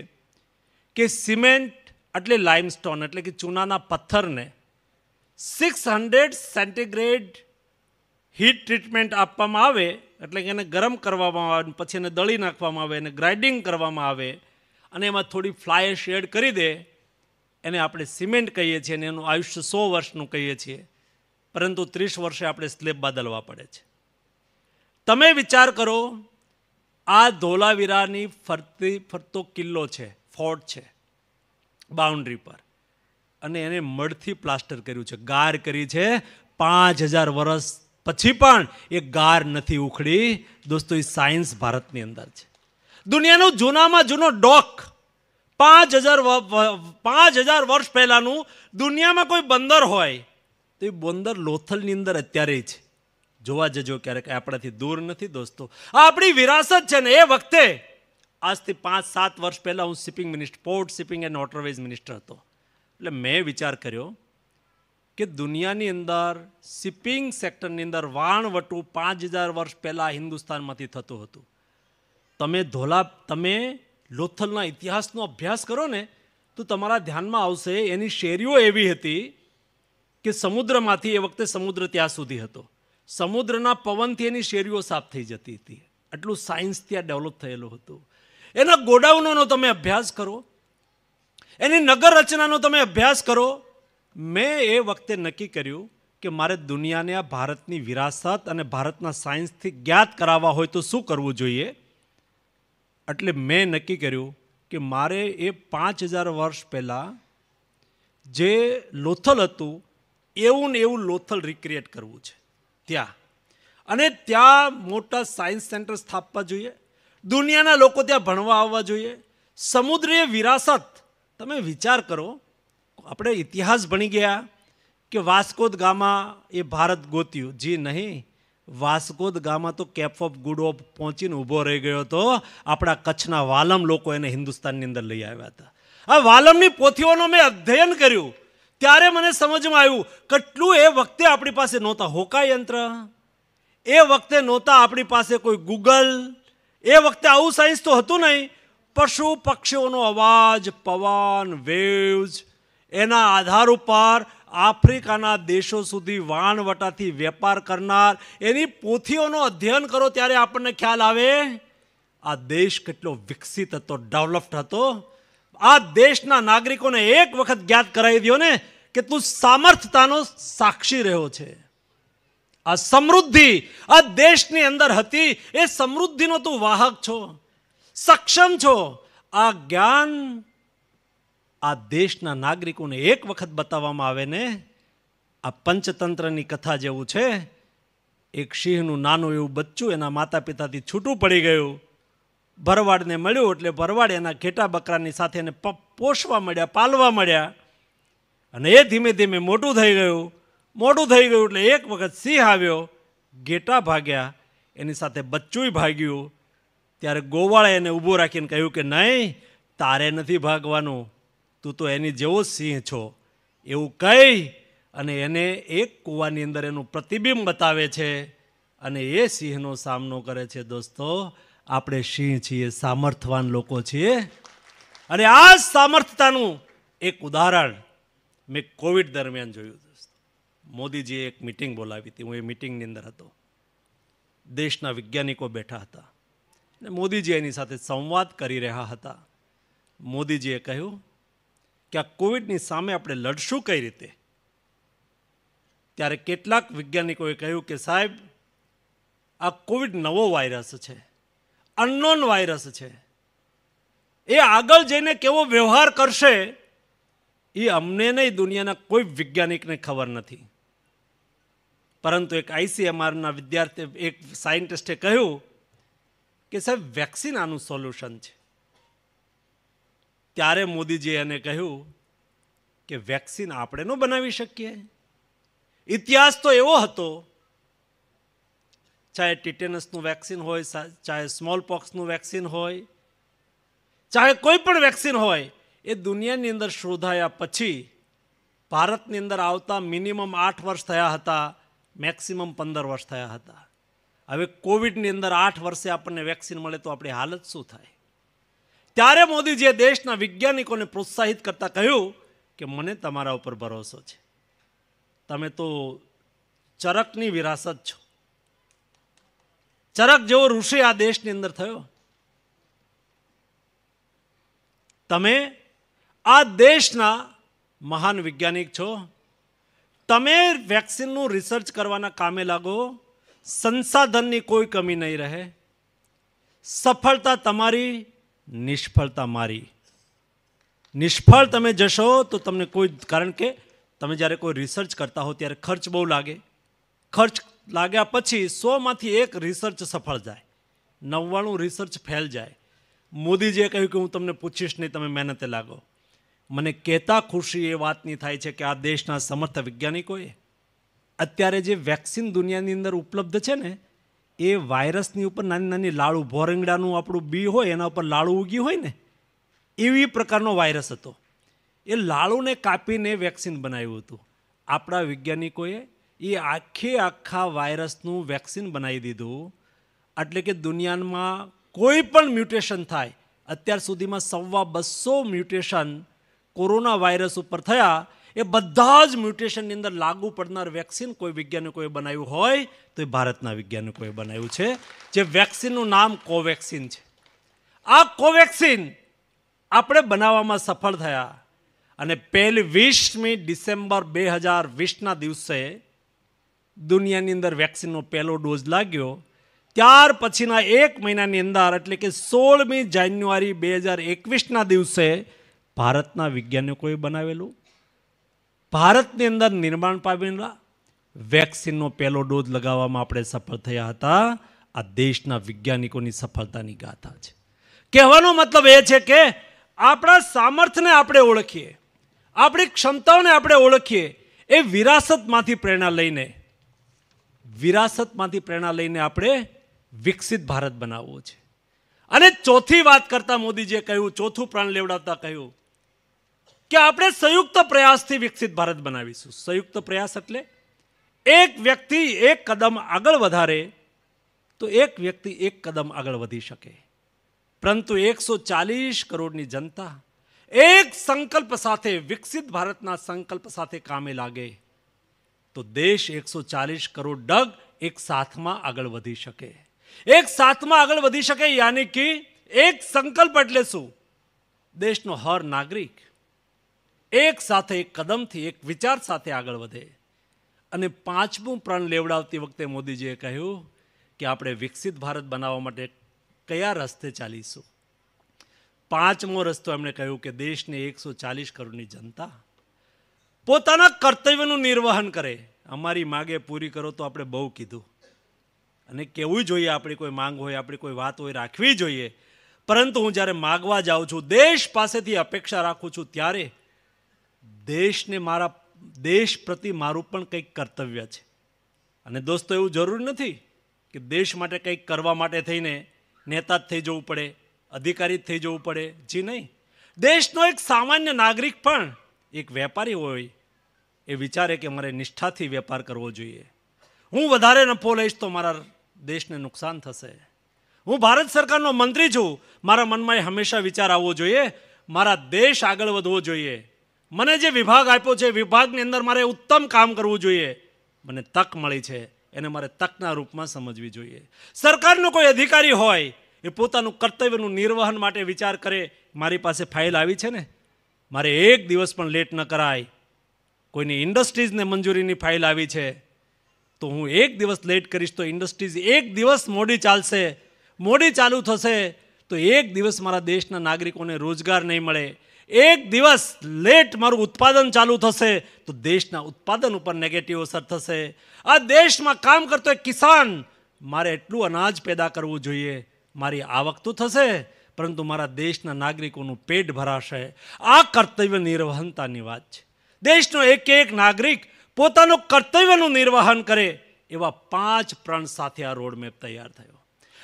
કે સિમેન્ટ એટલે લાઇમસ્ટોન એટલે કે ચૂનાના પથ્થરને six hundred centigrade heat treatment આપવામાં આવે એટલે કે એને ગરમ કરવામાં આવે પછી એને દળી નાખવામાં આવે એને ગ્રાઇન્ડિંગ કરવામાં આવે અને એમાં થોડી ફ્લાય શેડ કરી દે એને આપણે સિમેન્ટ કહીએ છીએ અને એનું આયુષ્ય સો વર્ષનું કહીએ છીએ પરંતુ ત્રીસ વર્ષે આપણે સ્લેબ બદલવા પડે છે તમે વિચાર કરો આ ધોલાવીરાની ફરતી ફરતો કિલ્લો છે ફોર્ટ છે બાઉન્ડ્રી પર અને એને મડથી પ્લાસ્ટર કર્યું છે ગાર કરી છે પાંચ હજાર વર્ષ પછી પણ એ ગાર નથી ઉખડી દોસ્તો એ સાયન્સ ભારતની અંદર છે દુનિયાનો જૂનામાં જૂનો ડોક પાંચ હજાર પાંચ હજાર વર્ષ પહેલાંનું દુનિયામાં કોઈ બંદર હોય તો એ બંદર લોથલની અંદર અત્યારે છે જોવા જજો ક્યારેક આપણાથી દૂર નથી દોસ્તો આ આપણી વિરાસત છે ને એ વખતે આજથી પાંચ સાત વર્ષ પહેલાં હું shipping minister port shipping and waterways minister હતો એટલે મેં વિચાર કર્યો કે દુનિયાની અંદર શિપિંગ સેક્ટરની અંદર વાણવટું પાંચ હજાર વર્ષ પહેલાં હિન્દુસ્તાનમાંથી થતું હતું તમે ધોલા તમે લોથલના ઇતિહાસનો અભ્યાસ કરો ને તો તમારા ધ્યાનમાં આવશે એની શેરીઓ એવી હતી કે સમુદ્રમાંથી એ વખતે સમુદ્ર ત્યાં સુધી હતો સમુદ્રના પવનથી એની શેરીઓ સાફ થઈ જતી હતી આટલું સાયન્સ ત્યાં ડેવલપ થયેલું હતું એના ગોડાઉનોનો તમે અભ્યાસ કરો એની નગર રચનાનો તમે અભ્યાસ કરો મેં એ વખતે નક્કી કર્યું કે મારે દુનિયાને આ ભારતની વિરાસત અને ભારતના સાયન્સથી જ્ઞાત કરાવવા હોય તો શું કરવું જોઈએ એટલે મેં નક્કી કર્યું કે મારે એ પાંચ હજાર વર્ષ પહેલાં જે લોથલ હતું એવું ને એવું લોથલ રિક્રિએટ કરવું છે ત્યાં અને ત્યાં મોટા સાયન્સ સેન્ટર સ્થાપવા જોઈએ દુનિયાના લોકો ત્યાં ભણવા આવવા જોઈએ સમુદ્રીય વિરાસત તમે વિચાર કરો આપણે ઇતિહાસ ભણી ગયા કે વાસ્કોદ ગામા એ ભારત ગોત્યું જી નહીં વાસ્કોદ ગામા તો કેપ ઓફ ગુડ ઓફ પહોંચીને ઊભો રહી ગયો હતો આપણા કચ્છના વાલમ લોકો એને હિન્દુસ્તાનની અંદર લઈ આવ્યા હતા આ વાલમની પોથીઓનું મેં અધ્યયન કર્યું ત્યારે મને સમજમાં આવ્યું કેટલું એ વખતે આપણી પાસે નહોતા હોકાયંત્ર એ વખતે નહોતા આપણી પાસે કોઈ ગૂગલ એ વખતે આવું સાયન્સ તો હતું નહીં પશુ પક્ષીઓનો અવાજ પવન વેવ્સ એના આધાર ઉપર આફ્રિકાના દેશો સુધી વાણવટાથી વેપાર કરનાર એની પોથીઓનો અધ્યયન કરો ત્યારે આપણને ખ્યાલ આવે આ દેશ કેટલો વિકસિત હતો ડેવલપ્ડ હતો આ દેશના નાગરિકોને એક વખત જ્ઞાત કરાવી દો ને કે તું સામર્થતાનો સાક્ષી રહ્યો છે આ સમૃદ્ધિ આ દેશની અંદર હતી એ સમૃદ્ધિનો તું વાહક છો સક્ષમ છો આ જ્ઞાન આ દેશના નાગરિકોને એક વખત બતાવવામાં આવે ને આ પંચતંત્રની કથા જેવું છે એક સિંહનું નાનું એવું બચ્ચું એના માતા પિતાથી છૂટું પડી ગયું ભરવાડને મળ્યું એટલે ભરવાડ એના ઘેટા બકરાની સાથે એને પોષવા મળ્યા પાલવા મળ્યા અને એ ધીમે ધીમે મોટું થઈ ગયું મોડું થઈ ગયું એટલે એક વખત સિંહ આવ્યો ગેટા ભાગ્યા એની સાથે બચ્ચુંય ભાગ્યું ત્યારે ગોવાળે એને ઊભો રાખીને કહ્યું કે નહીં તારે નથી ભાગવાનું તું તો એની જેવો સિંહ છો એવું કહી અને એને એક કૂવાની અંદર એનું પ્રતિબિંબ બતાવે છે અને એ સિંહનો સામનો કરે છે દોસ્તો આપણે સિંહ છીએ સામર્થવાન લોકો છીએ અને આ સામર્થતાનું એક ઉદાહરણ મેં કોવિડ દરમિયાન જોયું મોદીજીએ એક મિટિંગ બોલાવી હતી હું એ મિટિંગની અંદર હતો દેશના વૈજ્ઞાનિકો બેઠા હતા અને મોદીજી એની સાથે સંવાદ કરી રહ્યા હતા મોદીજીએ કહ્યું કે આ કોવિડની સામે આપણે લડશું કઈ રીતે ત્યારે કેટલાક વૈજ્ઞાનિકોએ કહ્યું કે સાહેબ આ કોવિડ નવો વાયરસ છે અનનોન વાયરસ છે એ આગળ જઈને કેવો વ્યવહાર કરશે એ અમને નહીં દુનિયાના કોઈ વૈજ્ઞાનિકને ખબર નથી પરંતુ એક આઈસીએમઆરના વિદ્યાર્થી એક સાયન્ટિસ્ટે કહ્યું કે સાહેબ વેક્સિન આનું સોલ્યુશન છે ત્યારે મોદીજીએ એને કહ્યું કે વેક્સિન આપણે ન બનાવી શકીએ ઇતિહાસ તો એવો હતો ચાહે ટિટેનસનું વેક્સિન હોય ચાહે સ્મોલ પોક્સનું વેક્સિન હોય ચાહે કોઈ પણ વેક્સિન હોય એ દુનિયાની અંદર શોધાયા પછી ભારતની અંદર આવતા મિનિમમ આઠ વર્ષ થયા હતા મેક્સિમમ પંદર વર્ષ થયા હતા હવે કોવિડની અંદર આઠ વર્ષે આપણને વેક્સિન મળે તો આપણી હાલત શું થાય ત્યારે મોદીજીએ દેશના વૈજ્ઞાનિકોને પ્રોત્સાહિત કરતા કહ્યું કે મને તમારા ઉપર ભરોસો છે તમે તો ચરકની વિરાસત છો ચરક જેવો ઋષિ આ દેશની અંદર થયો તમે આ દેશના મહાન વૈજ્ઞાનિક છો તમે વેક્સિનનું રિસર્ચ કરવાના કામે લાગો સંસાધનની કોઈ કમી નહીં રહે સફળતા તમારી નિષ્ફળતા મારી નિષ્ફળ તમે જશો તો તમને કોઈ કારણ કે તમે જ્યારે કોઈ રિસર્ચ કરતા હો ત્યારે ખર્ચ બહુ લાગે ખર્ચ લાગ્યા પછી સોમાંથી એક રિસર્ચ સફળ જાય નવ્વાણું રિસર્ચ ફેલ જાય મોદીજીએ કહ્યું કે હું તમને પૂછીશ નહીં તમે મહેનતે લાગો મને કહેતા ખુશી એ વાતની થાય છે કે આ દેશના સમર્થ વૈજ્ઞાનિકોએ અત્યારે જે વેક્સિન દુનિયાની અંદર ઉપલબ્ધ છે ને એ વાયરસની ઉપર નાની નાની લાળુ ભોરંગડાનું આપણું બી હોય એના ઉપર લાળુ ઉગી હોય ને એવી પ્રકારનો વાયરસ હતો એ લાળુને કાપીને વેક્સિન બનાવ્યું હતું આપણા વૈજ્ઞાનિકોએ એ આખે આખા વાયરસનું વેક્સિન બનાવી દીધું એટલે કે દુનિયામાં કોઈ પણ મ્યુટેશન થાય અત્યાર સુધીમાં સવા બસો મ્યુટેશન કોરોના વાયરસ ઉપર થયા એ બધા જ મ્યુટેશનની અંદર લાગુ પડનાર વેક્સિન કોઈ વૈજ્ઞાનિકોએ બનાવ્યું હોય તો એ ભારતના વૈજ્ઞાનિકોએ બનાવ્યું છે જે વેક્સિનનું નામ કોવેક્સિન છે આ કોવેક્સિન આપણે બનાવવામાં સફળ થયા અને પહેલી વીસમી ડિસેમ્બર બે હજાર વીસના દિવસે દુનિયાની અંદર વેક્સિનનો પહેલો ડોઝ લાગ્યો ત્યાર પછીના એક મહિનાની અંદર એટલે કે સોળમી જાન્યુઆરી બે હજાર એકવીસના દિવસે ભારતના વૈજ્ઞાનિકોએ બનાવેલું ભારતની અંદર નિર્માણ પામેલા વેક્સિનનો પહેલો ડોઝ લગાવવામાં આપણે સફળ થયા હતા આ દેશના વૈજ્ઞાનિકોની સફળતાની ગાથા છે કહેવાનો મતલબ એ છે કે આપણા સામર્થ્યને આપણે ઓળખીએ આપણી ક્ષમતાઓને આપણે ઓળખીએ એ વિરાસતમાંથી પ્રેરણા લઈને વિરાસતમાંથી પ્રેરણા લઈને આપણે વિકસિત ભારત બનાવવો છે અને ચોથી વાત કરતાં મોદીજીએ કહ્યું ચોથું પ્રાણ લેવડાવતા કહ્યું કે આપણે સંયુક્ત પ્રયાસથી વિકસિત ભારત બનાવીશું સંયુક્ત પ્રયાસ એટલે એક વ્યક્તિ એક કદમ આગળ વધારે તો એક વ્યક્તિ એક કદમ આગળ વધી શકે પરંતુ એકસો ચાલીસ કરોડની જનતા એક સંકલ્પ સાથે વિકસિત ભારતના સંકલ્પ સાથે કામે લાગે તો દેશ એકસો ચાલીસ કરોડ ડગ એક સાથમાં આગળ વધી શકે એક સાથમાં આગળ વધી શકે યાની કે એક સંકલ્પ એટલે શું દેશનો હર નાગરિક એક સાથે એક કદમથી એક વિચાર સાથે આગળ વધે અને પાંચમું પ્રણ લેવડાવતી વખતે મોદીજીએ કહ્યું કે આપણે વિકસિત ભારત બનાવવા માટે કયા રસ્તે ચાલીશું પાંચમો રસ્તો એમણે કહ્યું કે દેશને એકસો ચાલીસ કરોડની જનતા પોતાના કર્તવ્યનું નિર્વહન કરે અમારી માગે પૂરી કરો તો આપણે બહુ કીધું અને કેવું જોઈએ આપણી કોઈ માંગ હોય આપણી કોઈ વાત હોય રાખવી જોઈએ પરંતુ હું જ્યારે માગવા જાઉં છું દેશ પાસેથી અપેક્ષા રાખું છું ત્યારે દેશને મારા દેશ પ્રતિ મારું પણ કંઈક કર્તવ્ય છે અને દોસ્તો એવું જરૂરી નથી કે દેશ માટે કંઈક કરવા માટે થઈને નેતા જ થઈ જવું પડે અધિકારી જ થઈ જવું પડે જી નહીં દેશનો એક સામાન્ય નાગરિક પણ એક વેપારી હોય એ વિચારે કે મારે નિષ્ઠાથી વેપાર કરવો જોઈએ હું વધારે નફો લઈશ તો મારા દેશને નુકસાન થશે હું ભારત સરકારનો મંત્રી છું મારા મનમાં એ હંમેશા વિચાર આવવો જોઈએ મારા દેશ આગળ વધવો જોઈએ મને જે વિભાગ આપ્યો છે વિભાગની અંદર મારે ઉત્તમ કામ કરવું જોઈએ મને તક મળી છે એને મારે તકના રૂપમાં સમજવી જોઈએ સરકારનો કોઈ અધિકારી હોય એ પોતાનું કર્તવ્યનું નિર્વહન માટે વિચાર કરે મારી પાસે ફાઇલ આવી છે ને મારે એક દિવસ પણ લેટ ન કરાય કોઈની ઇન્ડસ્ટ્રીઝને મંજૂરીની ફાઇલ આવી છે તો હું એક દિવસ લેટ કરીશ તો ઇન્ડસ્ટ્રીઝ એક દિવસ મોડી ચાલશે મોડી ચાલુ થશે તો એક દિવસ મારા દેશના નાગરિકોને રોજગાર નહીં મળે એક દિવસ લેટ મારું ઉત્પાદન ચાલુ થશે તો દેશના ઉત્પાદન ઉપર નેગેટિવ અસર થશે આ દેશમાં કામ કરતો એક કિસાન મારે એટલું અનાજ પેદા કરવું જોઈએ મારી આવક તો થશે પરંતુ મારા દેશના નાગરિકોનું પેટ ભરાશે આ કર્તવ્ય નિર્વહનતાની વાત છે દેશનો એક એક નાગરિક પોતાનું કર્તવ્યનું નિર્વહન કરે એવા પાંચ પ્રણ સાથે આ રોડ મેપ તૈયાર થયો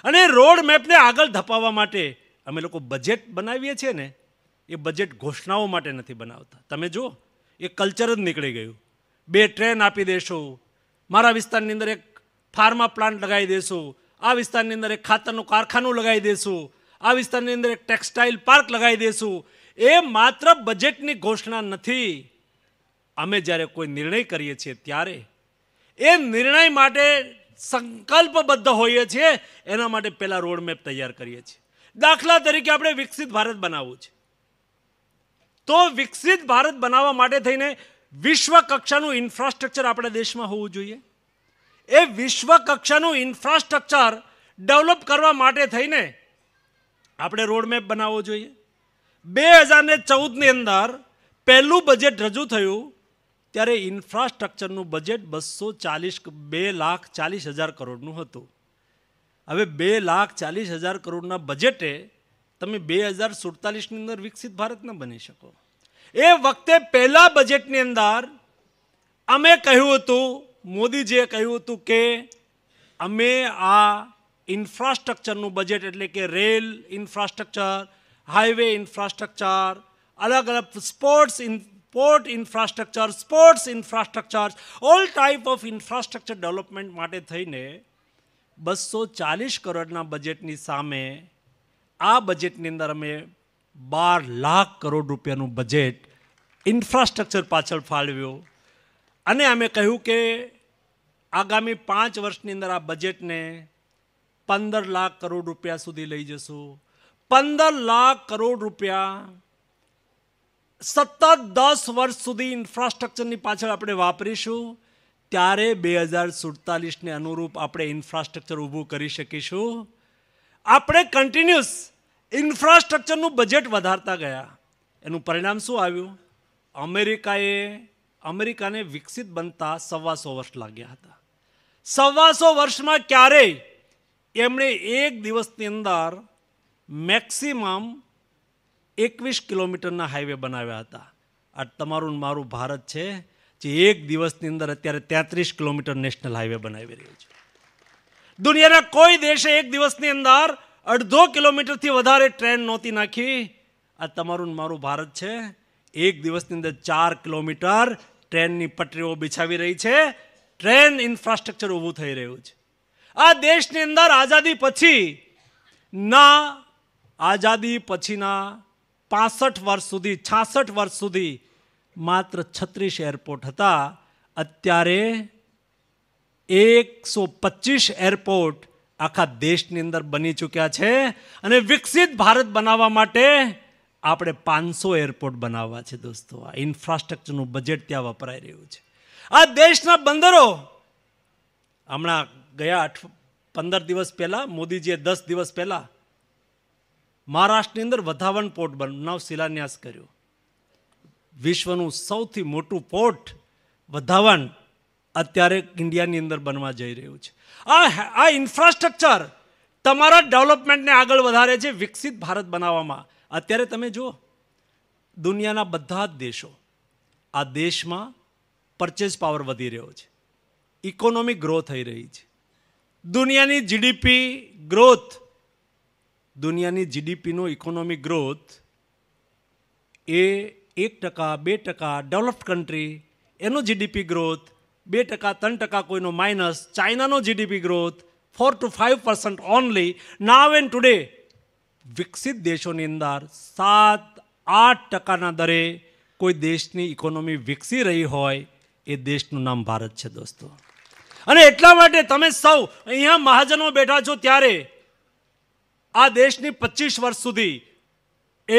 અને રોડ મેપને આગળ ધપાવવા માટે અમે લોકો બજેટ બનાવીએ છીએ ને એ બજેટ ઘોષણાઓ માટે નથી બનાવતા તમે જુઓ એ કલ્ચર જ નીકળી ગયું બે ટ્રેન આપી દેશો મારા વિસ્તારની અંદર એક ફાર્મા પ્લાન્ટ લગાવી દેશું આ વિસ્તારની અંદર એક ખાતરનું કારખાનું લગાવી દેશું આ વિસ્તારની અંદર એક ટેક્સટાઇલ પાર્ક લગાવી દેશું એ માત્ર બજેટની ઘોષણા નથી અમે જ્યારે કોઈ નિર્ણય કરીએ છીએ ત્યારે એ નિર્ણય માટે સંકલ્પબદ્ધ હોઈએ છીએ એના માટે પહેલાં રોડમેપ તૈયાર કરીએ છીએ દાખલા તરીકે આપણે વિકસિત ભારત બનાવવું છે તો વિકસિત ભારત બનાવવા માટે થઈને વિશ્વ કક્ષાનું ઇન્ફ્રાસ્ટ્રક્ચર આપણા દેશમાં હોવું જોઈએ એ વિશ્વ કક્ષાનું ઇન્ફ્રાસ્ટ્રક્ચર ડેવલપ કરવા માટે થઈને આપણે રોડમેપ બનાવવો જોઈએ બે હજારને ચૌદની અંદર પહેલું બજેટ રજૂ થયું ત્યારે ઇન્ફ્રાસ્ટ્રક્ચરનું બજેટ બસો ચાલીસ બે લાખ ચાલીસ હજાર કરોડનું હતું હવે બે લાખ ચાલીસ હજાર કરોડના બજેટે તમે બે હજાર સુડતાલીસની અંદર વિકસિત ભારત ન બની શકો એ વખતે પહેલા બજેટની અંદર અમે કહ્યું હતું મોદીજીએ કહ્યું હતું કે અમે આ ઇન્ફ્રાસ્ટ્રક્ચરનું બજેટ એટલે કે રેલ ઇન્ફ્રાસ્ટ્રક્ચર હાઈવે ઇન્ફ્રાસ્ટ્રક્ચર અલગ અલગ sports port infrastructure sports infrastructure all type of infrastructure development માટે થઈને બસો ચાલીસ કરોડના બજેટની સામે આ બજેટની અંદર અમે બાર લાખ કરોડ રૂપિયાનું બજેટ ઇન્ફ્રાસ્ટ્રક્ચર પાછળ ફાળવ્યો અને અમે કહ્યું કે આગામી પાંચ વર્ષની અંદર આ બજેટને પંદર લાખ કરોડ રૂપિયા સુધી લઈ જશું પંદર લાખ કરોડ રૂપિયા સતત દસ વર્ષ સુધી ઇન્ફ્રાસ્ટ્રક્ચરની પાછળ આપણે વાપરીશું ત્યારે બે હજાર સુડતાલીસને અનુરૂપ આપણે ઇન્ફ્રાસ્ટ્રક્ચર ઊભું કરી શકીશું આપણે કન્ટિન્યુઅસ ઇન્ફ્રાસ્ટ્રક્ચરનું બજેટ વધારતા ગયા એનું પરિણામ શું આવ્યું અમેરિકાએ અમેરિકાને વિકસિત બનતા સવાસો વર્ષ લાગ્યા હતા સવાસો વર્ષમાં ક્યારેય એમણે એક દિવસની અંદર મેક્સિમમ એકવીસ કિલોમીટરના હાઈવે બનાવ્યા હતા આ તમારું મારું ભારત છે જે એક દિવસની અંદર અત્યારે તેત્રીસ કિલોમીટર નેશનલ હાઈવે બનાવી રહ્યું છે દુનિયાના કોઈ દેશે એક દિવસની અંદર અડધો કિલોમીટરથી વધારે ટ્રેન નહોતી નાખી આ તમારું મારું ભારત છે એક દિવસની અંદર ચાર કિલોમીટર ટ્રેનની પટરીઓ બિછાવી રહી છે ટ્રેન ઇન્ફ્રાસ્ટ્રક્ચર ઊભું થઈ રહ્યું છે આ દેશની અંદર આઝાદી પછી ના આઝાદી પછીના પાસઠ વર્ષ સુધી છાસઠ વર્ષ સુધી માત્ર છત્રીસ એરપોર્ટ હતા અત્યારે એકસો પચીસ એરપોર્ટ આખા દેશની અંદર બની ચૂક્યા છે અને વિકસિત ભારત બનાવવા માટે આપણે પાંચસો એરપોર્ટ બનાવવા છે દોસ્તો આ ઇન્ફ્રાસ્ટ્રક્ચરનું બજેટ ત્યાં વપરાઈ રહ્યું છે આ દેશના બંદરો હમણાં ગયા આઠ પંદર દિવસ પહેલાં મોદીજીએ દસ દિવસ પહેલાં મહારાષ્ટ્રની અંદર વધાવન પોર્ટ બનાવ શિલાન્યાસ કર્યો વિશ્વનું સૌથી મોટું પોર્ટ વધાવન અત્યારે ઇન્ડિયાની અંદર બનવા જઈ રહ્યું છે આ આ ઇન્ફ્રાસ્ટ્રક્ચર તમારા ડેવલપમેન્ટને આગળ વધારે છે વિકસિત ભારત બનાવવામાં અત્યારે તમે જુઓ દુનિયાના બધા જ દેશો આ દેશમાં પરચેસ પાવર વધી રહ્યો છે ઇકોનોમી ગ્રો થઈ રહી છે દુનિયાની જીડીપી ગ્રોથ દુનિયાની જીડીપીનો ઇકોનોમી ગ્રોથ એ એક ટકા બે ટકા ડેવલપ્ડ કન્ટ્રી એનો જીડીપી ગ્રોથ બે ટકા ત્રણ ટકા કોઈનો માઇનસ ચાઇનાનો GDP growth four to five percent only now and today વિકસિત દેશોની અંદર સાત આઠ ટકાના દરે કોઈ દેશની ઇકોનોમી વિકસી રહી હોય એ દેશનું નામ ભારત છે દોસ્તો અને એટલા માટે તમે સૌ અહીંયા મહાજનો બેઠા છો ત્યારે આ દેશની પચીસ વર્ષ સુધી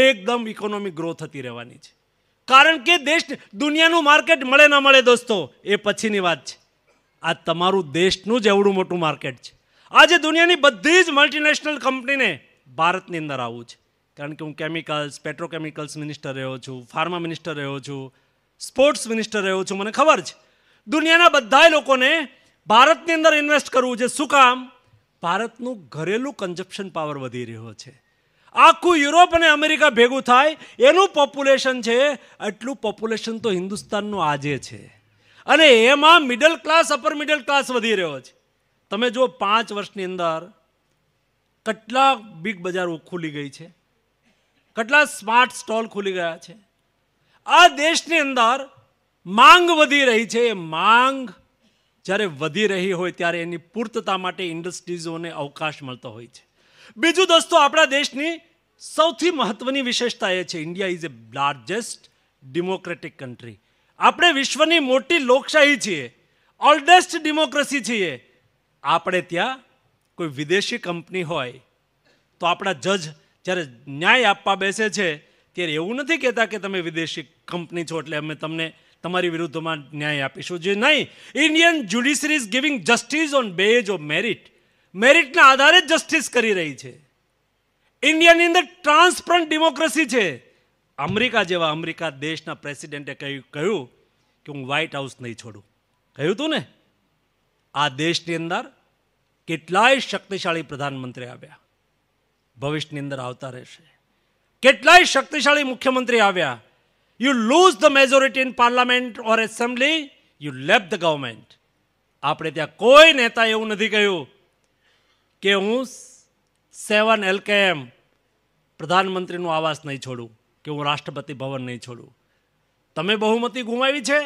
એકદમ ઇકોનોમિક ગ્રોથ થતી રહેવાની છે કારણ કે દેશ દુનિયાનું માર્કેટ મળે ન મળે દોસ્તો એ પછીની વાત છે આ તમારું દેશનું જ એવડું મોટું માર્કેટ છે આજે દુનિયાની બધી જ મલ્ટીનેશનલ કંપનીને ભારતની અંદર આવવું છે કારણ કે હું કેમિકલ્સ પેટ્રોકેમિકલ્સ મિનિસ્ટર રહ્યો છું ફાર્મા મિનિસ્ટર રહ્યો છું સ્પોર્ટ્સ મિનિસ્ટર રહ્યો છું મને ખબર છે દુનિયાના બધા લોકોને ભારતની અંદર ઇન્વેસ્ટ કરવું છે શું કામ ભારતનું ઘરેલું કન્ઝપ્શન પાવર વધી રહ્યો છે આખું યુરોપ અને અમેરિકા ભેગું થાય એનું પોપ્યુલેશન છે એટલું પોપ્યુલેશન તો હિન્દુસ્તાનનું આજે છે અને એમાં middle class upper middle class વધી રહ્યો છે તમે જો પાંચ વર્ષની અંદર કેટલા બિગ બજારો ખુલી ગઈ છે કેટલા સ્માર્ટ સ્ટોલ ખુલી ગયા છે આ દેશની અંદર માંગ વધી રહી છે એ માંગ જ્યારે વધી રહી હોય ત્યારે એની પૂર્તતા માટે ઇન્ડસ્ટ્રીઝોને અવકાશ મળતો હોય છે બીજું દોસ્તો આપણા દેશની સૌથી મહત્વની વિશેષતા એ છે India is a largest democratic country આપણે વિશ્વની મોટી લોકશાહી છીએ ઓલ્ડેસ્ટ ડેમોક્રેસી છીએ આપણે ત્યાં કોઈ વિદેશી કંપની હોય તો આપણા જજ જ્યારે ન્યાય આપવા બેસે છે ત્યારે એવું નથી કહેતા કે તમે વિદેશી કંપની છો એટલે અમે તમને તમારી વિરુદ્ધમાં ન્યાય આપીશું જે નહીં Indian judiciary is giving justice on base of merit મેરિટના આધારે જ જસ્ટિસ કરી રહી છે ઇન્ડિયાની અંદર ટ્રાન્સપરન્ટ ડેમોક્રેસી છે અમેરિકા જેવા અમેરિકા દેશના પ્રેસિડેન્ટે કહ્યું કહ્યું કે હું વ્હાઇટ હાઉસ નહીં છોડું કહ્યું હતું ને આ દેશની અંદર કેટલાય શક્તિશાળી પ્રધાનમંત્રી આવ્યા ભવિષ્યની અંદર આવતા રહેશે કેટલાય શક્તિશાળી મુખ્યમંત્રી આવ્યા you lose the majority in parliament or assembly you left the government આપણે ત્યાં કોઈ નેતા એવું નથી કહ્યું કે હું સેવન એલકેએમ પ્રધાનમંત્રીનું આવાસ નહીં છોડું કે હું રાષ્ટ્રપતિ ભવન નહીં છોડું તમે બહુમતી ગુમાવી છે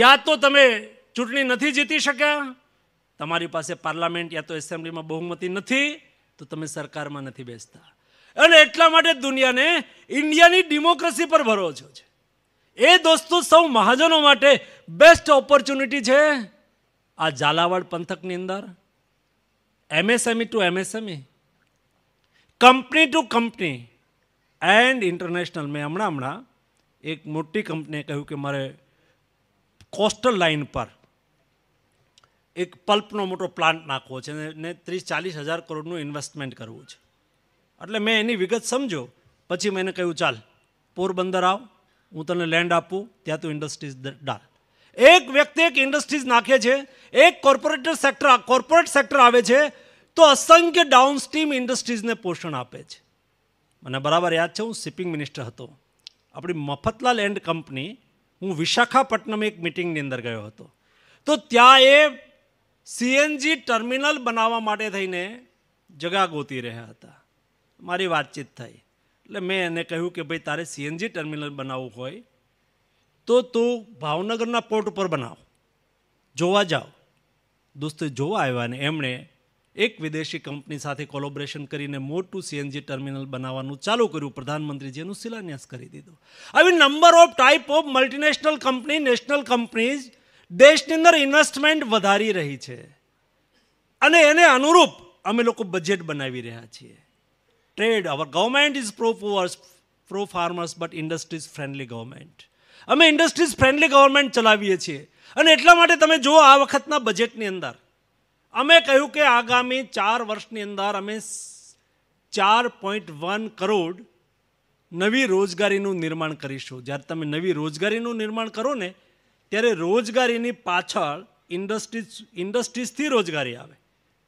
યા તો તમે ચૂંટણી નથી જીતી શક્યા તમારી પાસે પાર્લામેન્ટ યા તો એસેમ્બલીમાં બહુમતી નથી તો તમે સરકારમાં નથી બેસતા અને એટલા માટે દુનિયાને ઇન્ડિયાની ડેમોક્રેસી પર ભરોસો છે એ દોસ્તો સૌ મહાજનો માટે બેસ્ટ ઓપોર્ચ્યુનિટી છે આ ઝાલાવાડ પંથકની અંદર MSME to MSME, company to company and international મેં હમણાં હમણાં એક મોટી કંપનીએ કહ્યું કે મારે કોસ્ટલ લાઇન પર એક પલ્પનો મોટો પ્લાન્ટ નાખવો છે ને ત્રીસ ચાલીસ હજાર કરોડનું ઇન્વેસ્ટમેન્ટ કરવું છે એટલે મેં એની વિગત સમજો પછી મેં એને કહ્યું ચાલ પોરબંદર આવ હું તને લેન્ડ આપું ત્યાં તું ઇન્ડસ્ટ્રીઝ ડાલ એક વ્યક્તિ એક ઇન્ડસ્ટ્રીઝ નાખે છે એક કોર્પોરેટર સેક્ટર કોર્પોરેટ સેક્ટર આવે છે તો અસંખ્ય ડાઉનસ્ટ્રીમ ઇન્ડસ્ટ્રીઝને પોષણ આપે છે મને બરાબર યાદ છે હું શિપિંગ મિનિસ્ટર હતો આપણી મફતલાલ એન્ડ કંપની હું વિશાખાપટ્ટનમ એક મિટિંગની અંદર ગયો હતો તો ત્યાં એ સીએનજી ટર્મિનલ બનાવવા માટે થઈને જગા ગોતી રહ્યા હતા મારી વાતચીત થઈ એટલે મેં એને કહ્યું કે ભાઈ તારે સીએનજી ટર્મિનલ બનાવવું હોય તો તું ભાવનગરના પોર્ટ ઉપર બનાવ જોવા જાઓ દોસ્તો જોવા આવ્યા ને એમણે એક વિદેશી કંપની સાથે કોલોબરેશન કરીને મોટું સીએનજી ટર્મિનલ બનાવવાનું ચાલુ કર્યું પ્રધાનમંત્રીજી એનું શિલાન્યાસ કરી દીધું આવી number of type of multinational company national companies દેશની અંદર ઇન્વેસ્ટમેન્ટ વધારી રહી છે અને એને અનુરૂપ અમે લોકો બજેટ બનાવી રહ્યા છીએ trade our government is pro poors pro farmers but industries friendly government અમે ઇન્ડસ્ટ્રીઝ ફ્રેન્ડલી ગવર્મેન્ટ ચલાવીએ છીએ અને એટલા માટે તમે જુઓ આ વખતના બજેટની અંદર અમે કહ્યું કે આગામી ચાર વર્ષની અંદર અમે ચાર પોઈન્ટ વન કરોડ નવી રોજગારીનું નિર્માણ કરીશું જ્યારે તમે નવી રોજગારીનું નિર્માણ કરો ને ત્યારે રોજગારીની પાછળ ઇન્ડસ્ટ્રીઝ ઇન્ડસ્ટ્રીઝથી રોજગારી આવે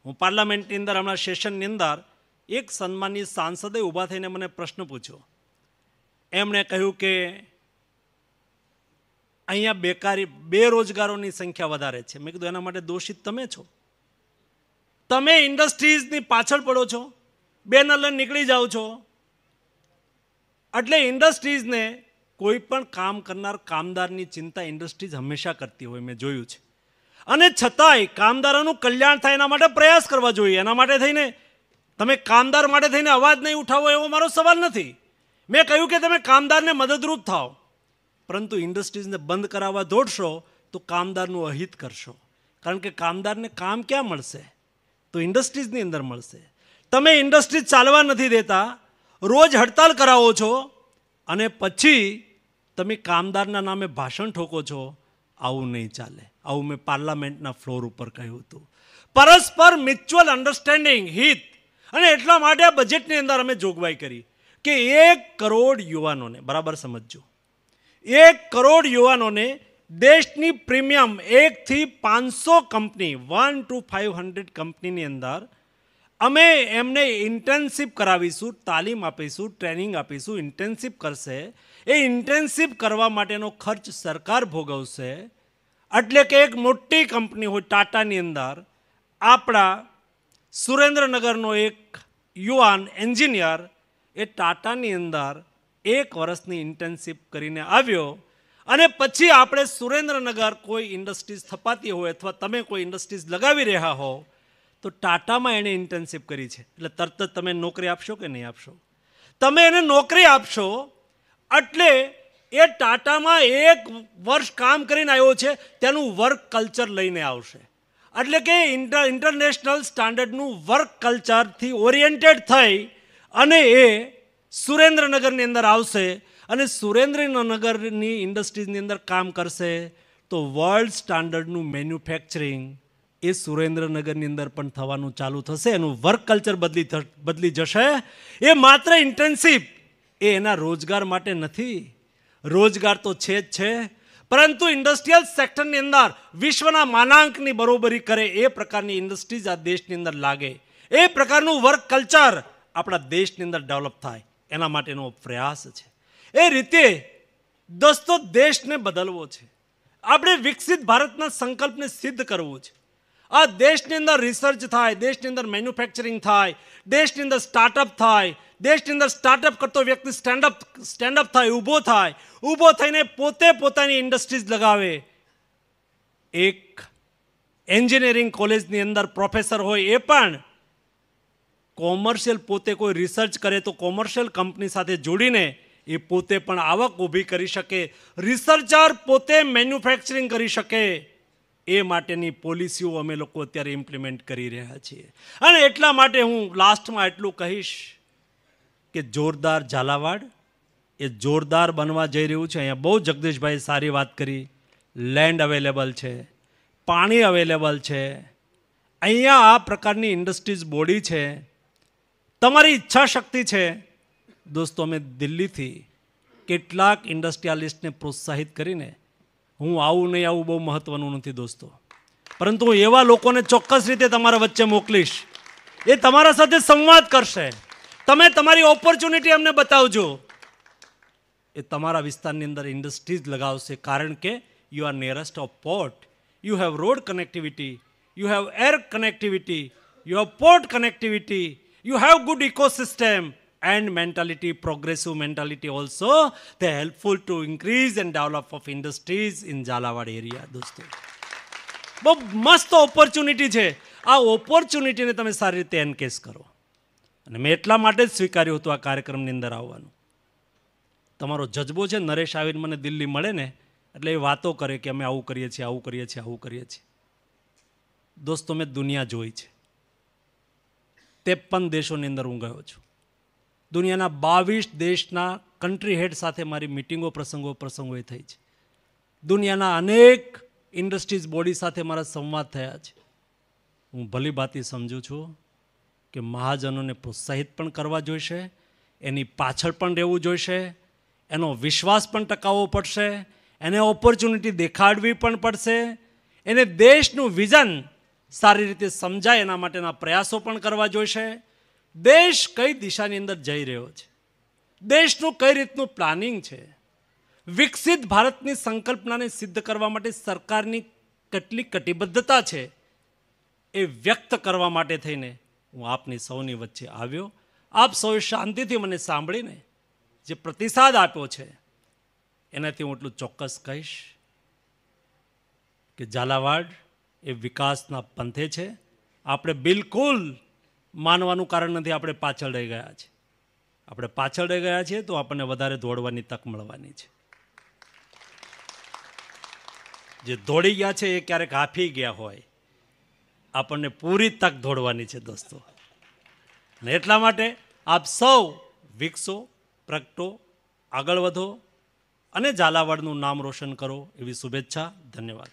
હું પાર્લામેન્ટની અંદર હમણાં સેશનની અંદર એક સન્માનની સાંસદે ઊભા થઈને મને પ્રશ્ન પૂછ્યો એમણે કહ્યું કે અહીંયા બેકારી બેરોજગારોની સંખ્યા વધારે છે મેં કીધું એના માટે દોષિત તમે છો તમે ઇન્ડસ્ટ્રીઝની પાછળ પડો છો બેનર લઈને નીકળી જાઓ છો એટલે ઇન્ડસ્ટ્રીઝને કોઈ પણ કામ કરનાર કામદારની ચિંતા ઇન્ડસ્ટ્રીઝ હંમેશા કરતી હોય મેં જોયું છે અને છતાંય કામદારોનું કલ્યાણ થાય એના માટે પ્રયાસ કરવા જોઈએ એના માટે થઈને તમે કામદાર માટે થઈને અવાજ નહીં ઉઠાવો એવો મારો સવાલ નથી મેં કહ્યું કે તમે કામદારને મદદરૂપ થાઓ પરંતુ ઇન્ડસ્ટ્રીઝને બંધ કરાવવા દોડશો તો કામદારનું અહિત કરશો કારણ કે કામદારને કામ ક્યાં મળશે તો ઇન્ડસ્ટ્રીઝની અંદર મળશે તમે ઇન્ડસ્ટ્રીઝ ચાલવા નથી દેતા રોજ હડતાલ કરાવો છો અને પછી તમે કામદારના નામે ભાષણ ઠોકો છો આવું નહીં ચાલે આવું મેં પાર્લામેન્ટના ફ્લોર ઉપર કહ્યું હતું પરસ્પર મ્યુચ્યુઅલ અન્ડરસ્ટેન્ડિંગ હિત અને એટલા માટે આ બજેટની અંદર અમે જોગવાઈ કરી કે એક કરોડ યુવાનોને બરાબર સમજજો એક કરોડ યુવાનોને દેશની પ્રીમિયમ એકથી પાંચસો company one two five hundred કંપનીની અંદર અમે એમને ઇન્ટર્નશીપ કરાવીશું તાલીમ આપીશું ટ્રેનિંગ આપીશું ઇન્ટર્નશીપ કરશે એ ઇન્ટર્નશીપ કરવા માટેનો ખર્ચ સરકાર ભોગવશે એટલે કે એક મોટી કંપની હોય ટાટાની અંદર આપણા સુરેન્દ્રનગરનો એક યુવાન એન્જિનિયર એ ટાટાની અંદર એક વર્ષની ઇન્ટર્નશીપ કરીને આવ્યો અને પછી આપણે સુરેન્દ્રનગર કોઈ ઇન્ડસ્ટ્રીઝ થપાતી હોય અથવા તમે કોઈ ઇન્ડસ્ટ્રીઝ લગાવી રહ્યા હો તો ટાટામાં એણે ઇન્ટર્નશીપ કરી છે એટલે તરત જ તમે નોકરી આપશો કે નહીં આપશો તમે એને નોકરી આપશો એટલે એ ટાટામાં એક વર્ષ કામ કરીને આવ્યો છે તેનું વર્ક કલ્ચર લઈને આવશે એટલે કે ઇન્ટર ઇન્ટરનેશનલ સ્ટાન્ડર્ડનું વર્ક કલ્ચરથી ઓરિએન્ટેડ થઈ અને એ સુરેન્દ્રનગરની અંદર આવશે અને સુરેન્દ્રનગરની ઇન્ડસ્ટ્રીઝની અંદર કામ કરશે તો વર્લ્ડ સ્ટાન્ડર્ડનું મેન્યુફેક્ચરિંગ એ સુરેન્દ્રનગરની અંદર પણ થવાનું ચાલુ થશે એનું વર્ક કલ્ચર બદલી બદલી જશે એ માત્ર ઇન્ટર્નશીપ એ એના રોજગાર માટે નથી રોજગાર તો છે જ છે પરંતુ ઇન્ડસ્ટ્રીયલ સેક્ટરની અંદર વિશ્વના માનાંકની બરોબરી કરે એ પ્રકારની ઇન્ડસ્ટ્રીઝ આ દેશની અંદર લાગે એ પ્રકારનું વર્ક કલ્ચર આપણા દેશની અંદર ડેવલપ થાય એના માટેનો પ્રયાસ છે એ રીતે દોસ્તો દેશને બદલવો છે આપણે વિકસિત ભારતના સંકલ્પને સિદ્ધ કરવો છે આ દેશની અંદર રિસર્ચ થાય દેશની અંદર મેન્યુફેક્ચરિંગ થાય દેશની અંદર સ્ટાર્ટઅપ થાય દેશની અંદર સ્ટાર્ટઅપ કરતો વ્યક્તિ સ્ટેન્ડઅપ સ્ટેન્ડઅપ થાય ઊભો થાય ઊભો થઈને પોતે પોતાની ઇન્ડસ્ટ્રીઝ લગાવે એક એન્જિનિયરિંગ કોલેજની અંદર પ્રોફેસર હોય એ પણ કોમર્શિયલ પોતે કોઈ રિસર્ચ કરે તો કોમર્શિયલ કંપની સાથે જોડીને એ પોતે પણ આવક ઊભી કરી શકે રિસર્ચર પોતે મેન્યુફેક્ચરિંગ કરી શકે એ માટેની પોલિસીઓ અમે લોકો અત્યારે ઇમ્પ્લિમેન્ટ કરી રહ્યા છીએ અને એટલા માટે હું લાસ્ટમાં એટલું કહીશ કે જોરદાર ઝાલાવાડ એ જોરદાર બનવા જઈ રહ્યું છે અહીંયા બહુ જગદીશભાઈ સારી વાત કરી લેન્ડ અવેલેબલ છે પાણી અવેલેબલ છે અહીંયા આ પ્રકારની ઇન્ડસ્ટ્રીઝ બોડી છે તમારી ઈચ્છા શક્તિ છે દોસ્તો અમે દિલ્હીથી કેટલાક ઇન્ડસ્ટ્રીયાલિસ્ટને પ્રોત્સાહિત કરીને હું આવું નહીં આવું બહુ મહત્ત્વનું નથી દોસ્તો પરંતુ હું એવા લોકોને ચોક્કસ રીતે તમારા વચ્ચે મોકલીશ એ તમારા સાથે સંવાદ કરશે તમે તમારી ઓપોર્ચ્યુનિટી અમને બતાવજો એ તમારા વિસ્તારની અંદર ઇન્ડસ્ટ્રીઝ લગાવશે કારણ કે you are nearest of port you have road connectivity you have air connectivity you have port connectivity you have good ecosystem and mentality, progressive mentality also. They're helpful to increase and develop of industries in Jalawad area. દોસ્તો બહુ મસ્ત opportunity છે આ ઓપોર્ચ્યુનિટીને તમે સારી રીતે એનકેસ કરો અને મેં એટલા માટે જ સ્વીકાર્યું હતું આ કાર્યક્રમની અંદર આવવાનું તમારો જજ્બો છે નરેશ આવીને મને દિલ્હી મળે ને એટલે એ વાતો કરે કે અમે આવું કરીએ છીએ આવું કરીએ છીએ આવું કરીએ છીએ દોસ્તો મેં દુનિયા જોઈ છે ત્રેપન દેશોની અંદર હું ગયો છું દુનિયાના બાવીસ દેશના કન્ટ્રી હેડ સાથે મારી મિટિંગો પ્રસંગો પ્રસંગોએ થઈ છે દુનિયાના અનેક ઇન્ડસ્ટ્રીઝ બોડી સાથે મારા સંવાદ થયા છે હું ભલી ભાતી સમજુ છું કે મહાજનોને પ્રોત્સાહિત પણ કરવા જોઈશે એની પાછળ પણ રહેવું જોઈશે એનો વિશ્વાસ પણ ટકાવવો પડશે એને ઓપોર્ચ્યુનિટી દેખાડવી પણ પડશે એને દેશનું વિઝન સારી રીતે સમજાય એના માટેના પ્રયાસો પણ કરવા જોઈશે દેશ કઈ દિશાની અંદર જઈ રહ્યો છે દેશનું કઈ રીતનું પ્લાનિંગ છે વિકસિત ભારતની સંકલ્પનાને સિદ્ધ કરવા માટે સરકારની કેટલી કટિબદ્ધતા છે એ વ્યક્ત કરવા માટે થઈને હું આપની સૌની વચ્ચે આવ્યો આપ સૌએ શાંતિથી મને સાંભળીને જે પ્રતિસાદ આપ્યો છે એનાથી હું એટલું ચોક્કસ કહીશ કે ઝાલાવાડ એ વિકાસના પંથે છે આપણે બિલકુલ માનવાનું કારણ નથી આપણે પાછળ રહી ગયા છે આપણે પાછળ રહી ગયા છીએ તો આપણને વધારે દોડવાની તક મળવાની છે જે દોડી ગયા છે એ ક્યારેક હાફી ગયા હોય આપણને પૂરી તક દોડવાની છે દોસ્તો ને એટલા માટે આપ સૌ વિકસો પ્રગટો આગળ વધો અને ઝાલાવાડનું નામ રોશન કરો એવી શુભેચ્છા ધન્યવાદ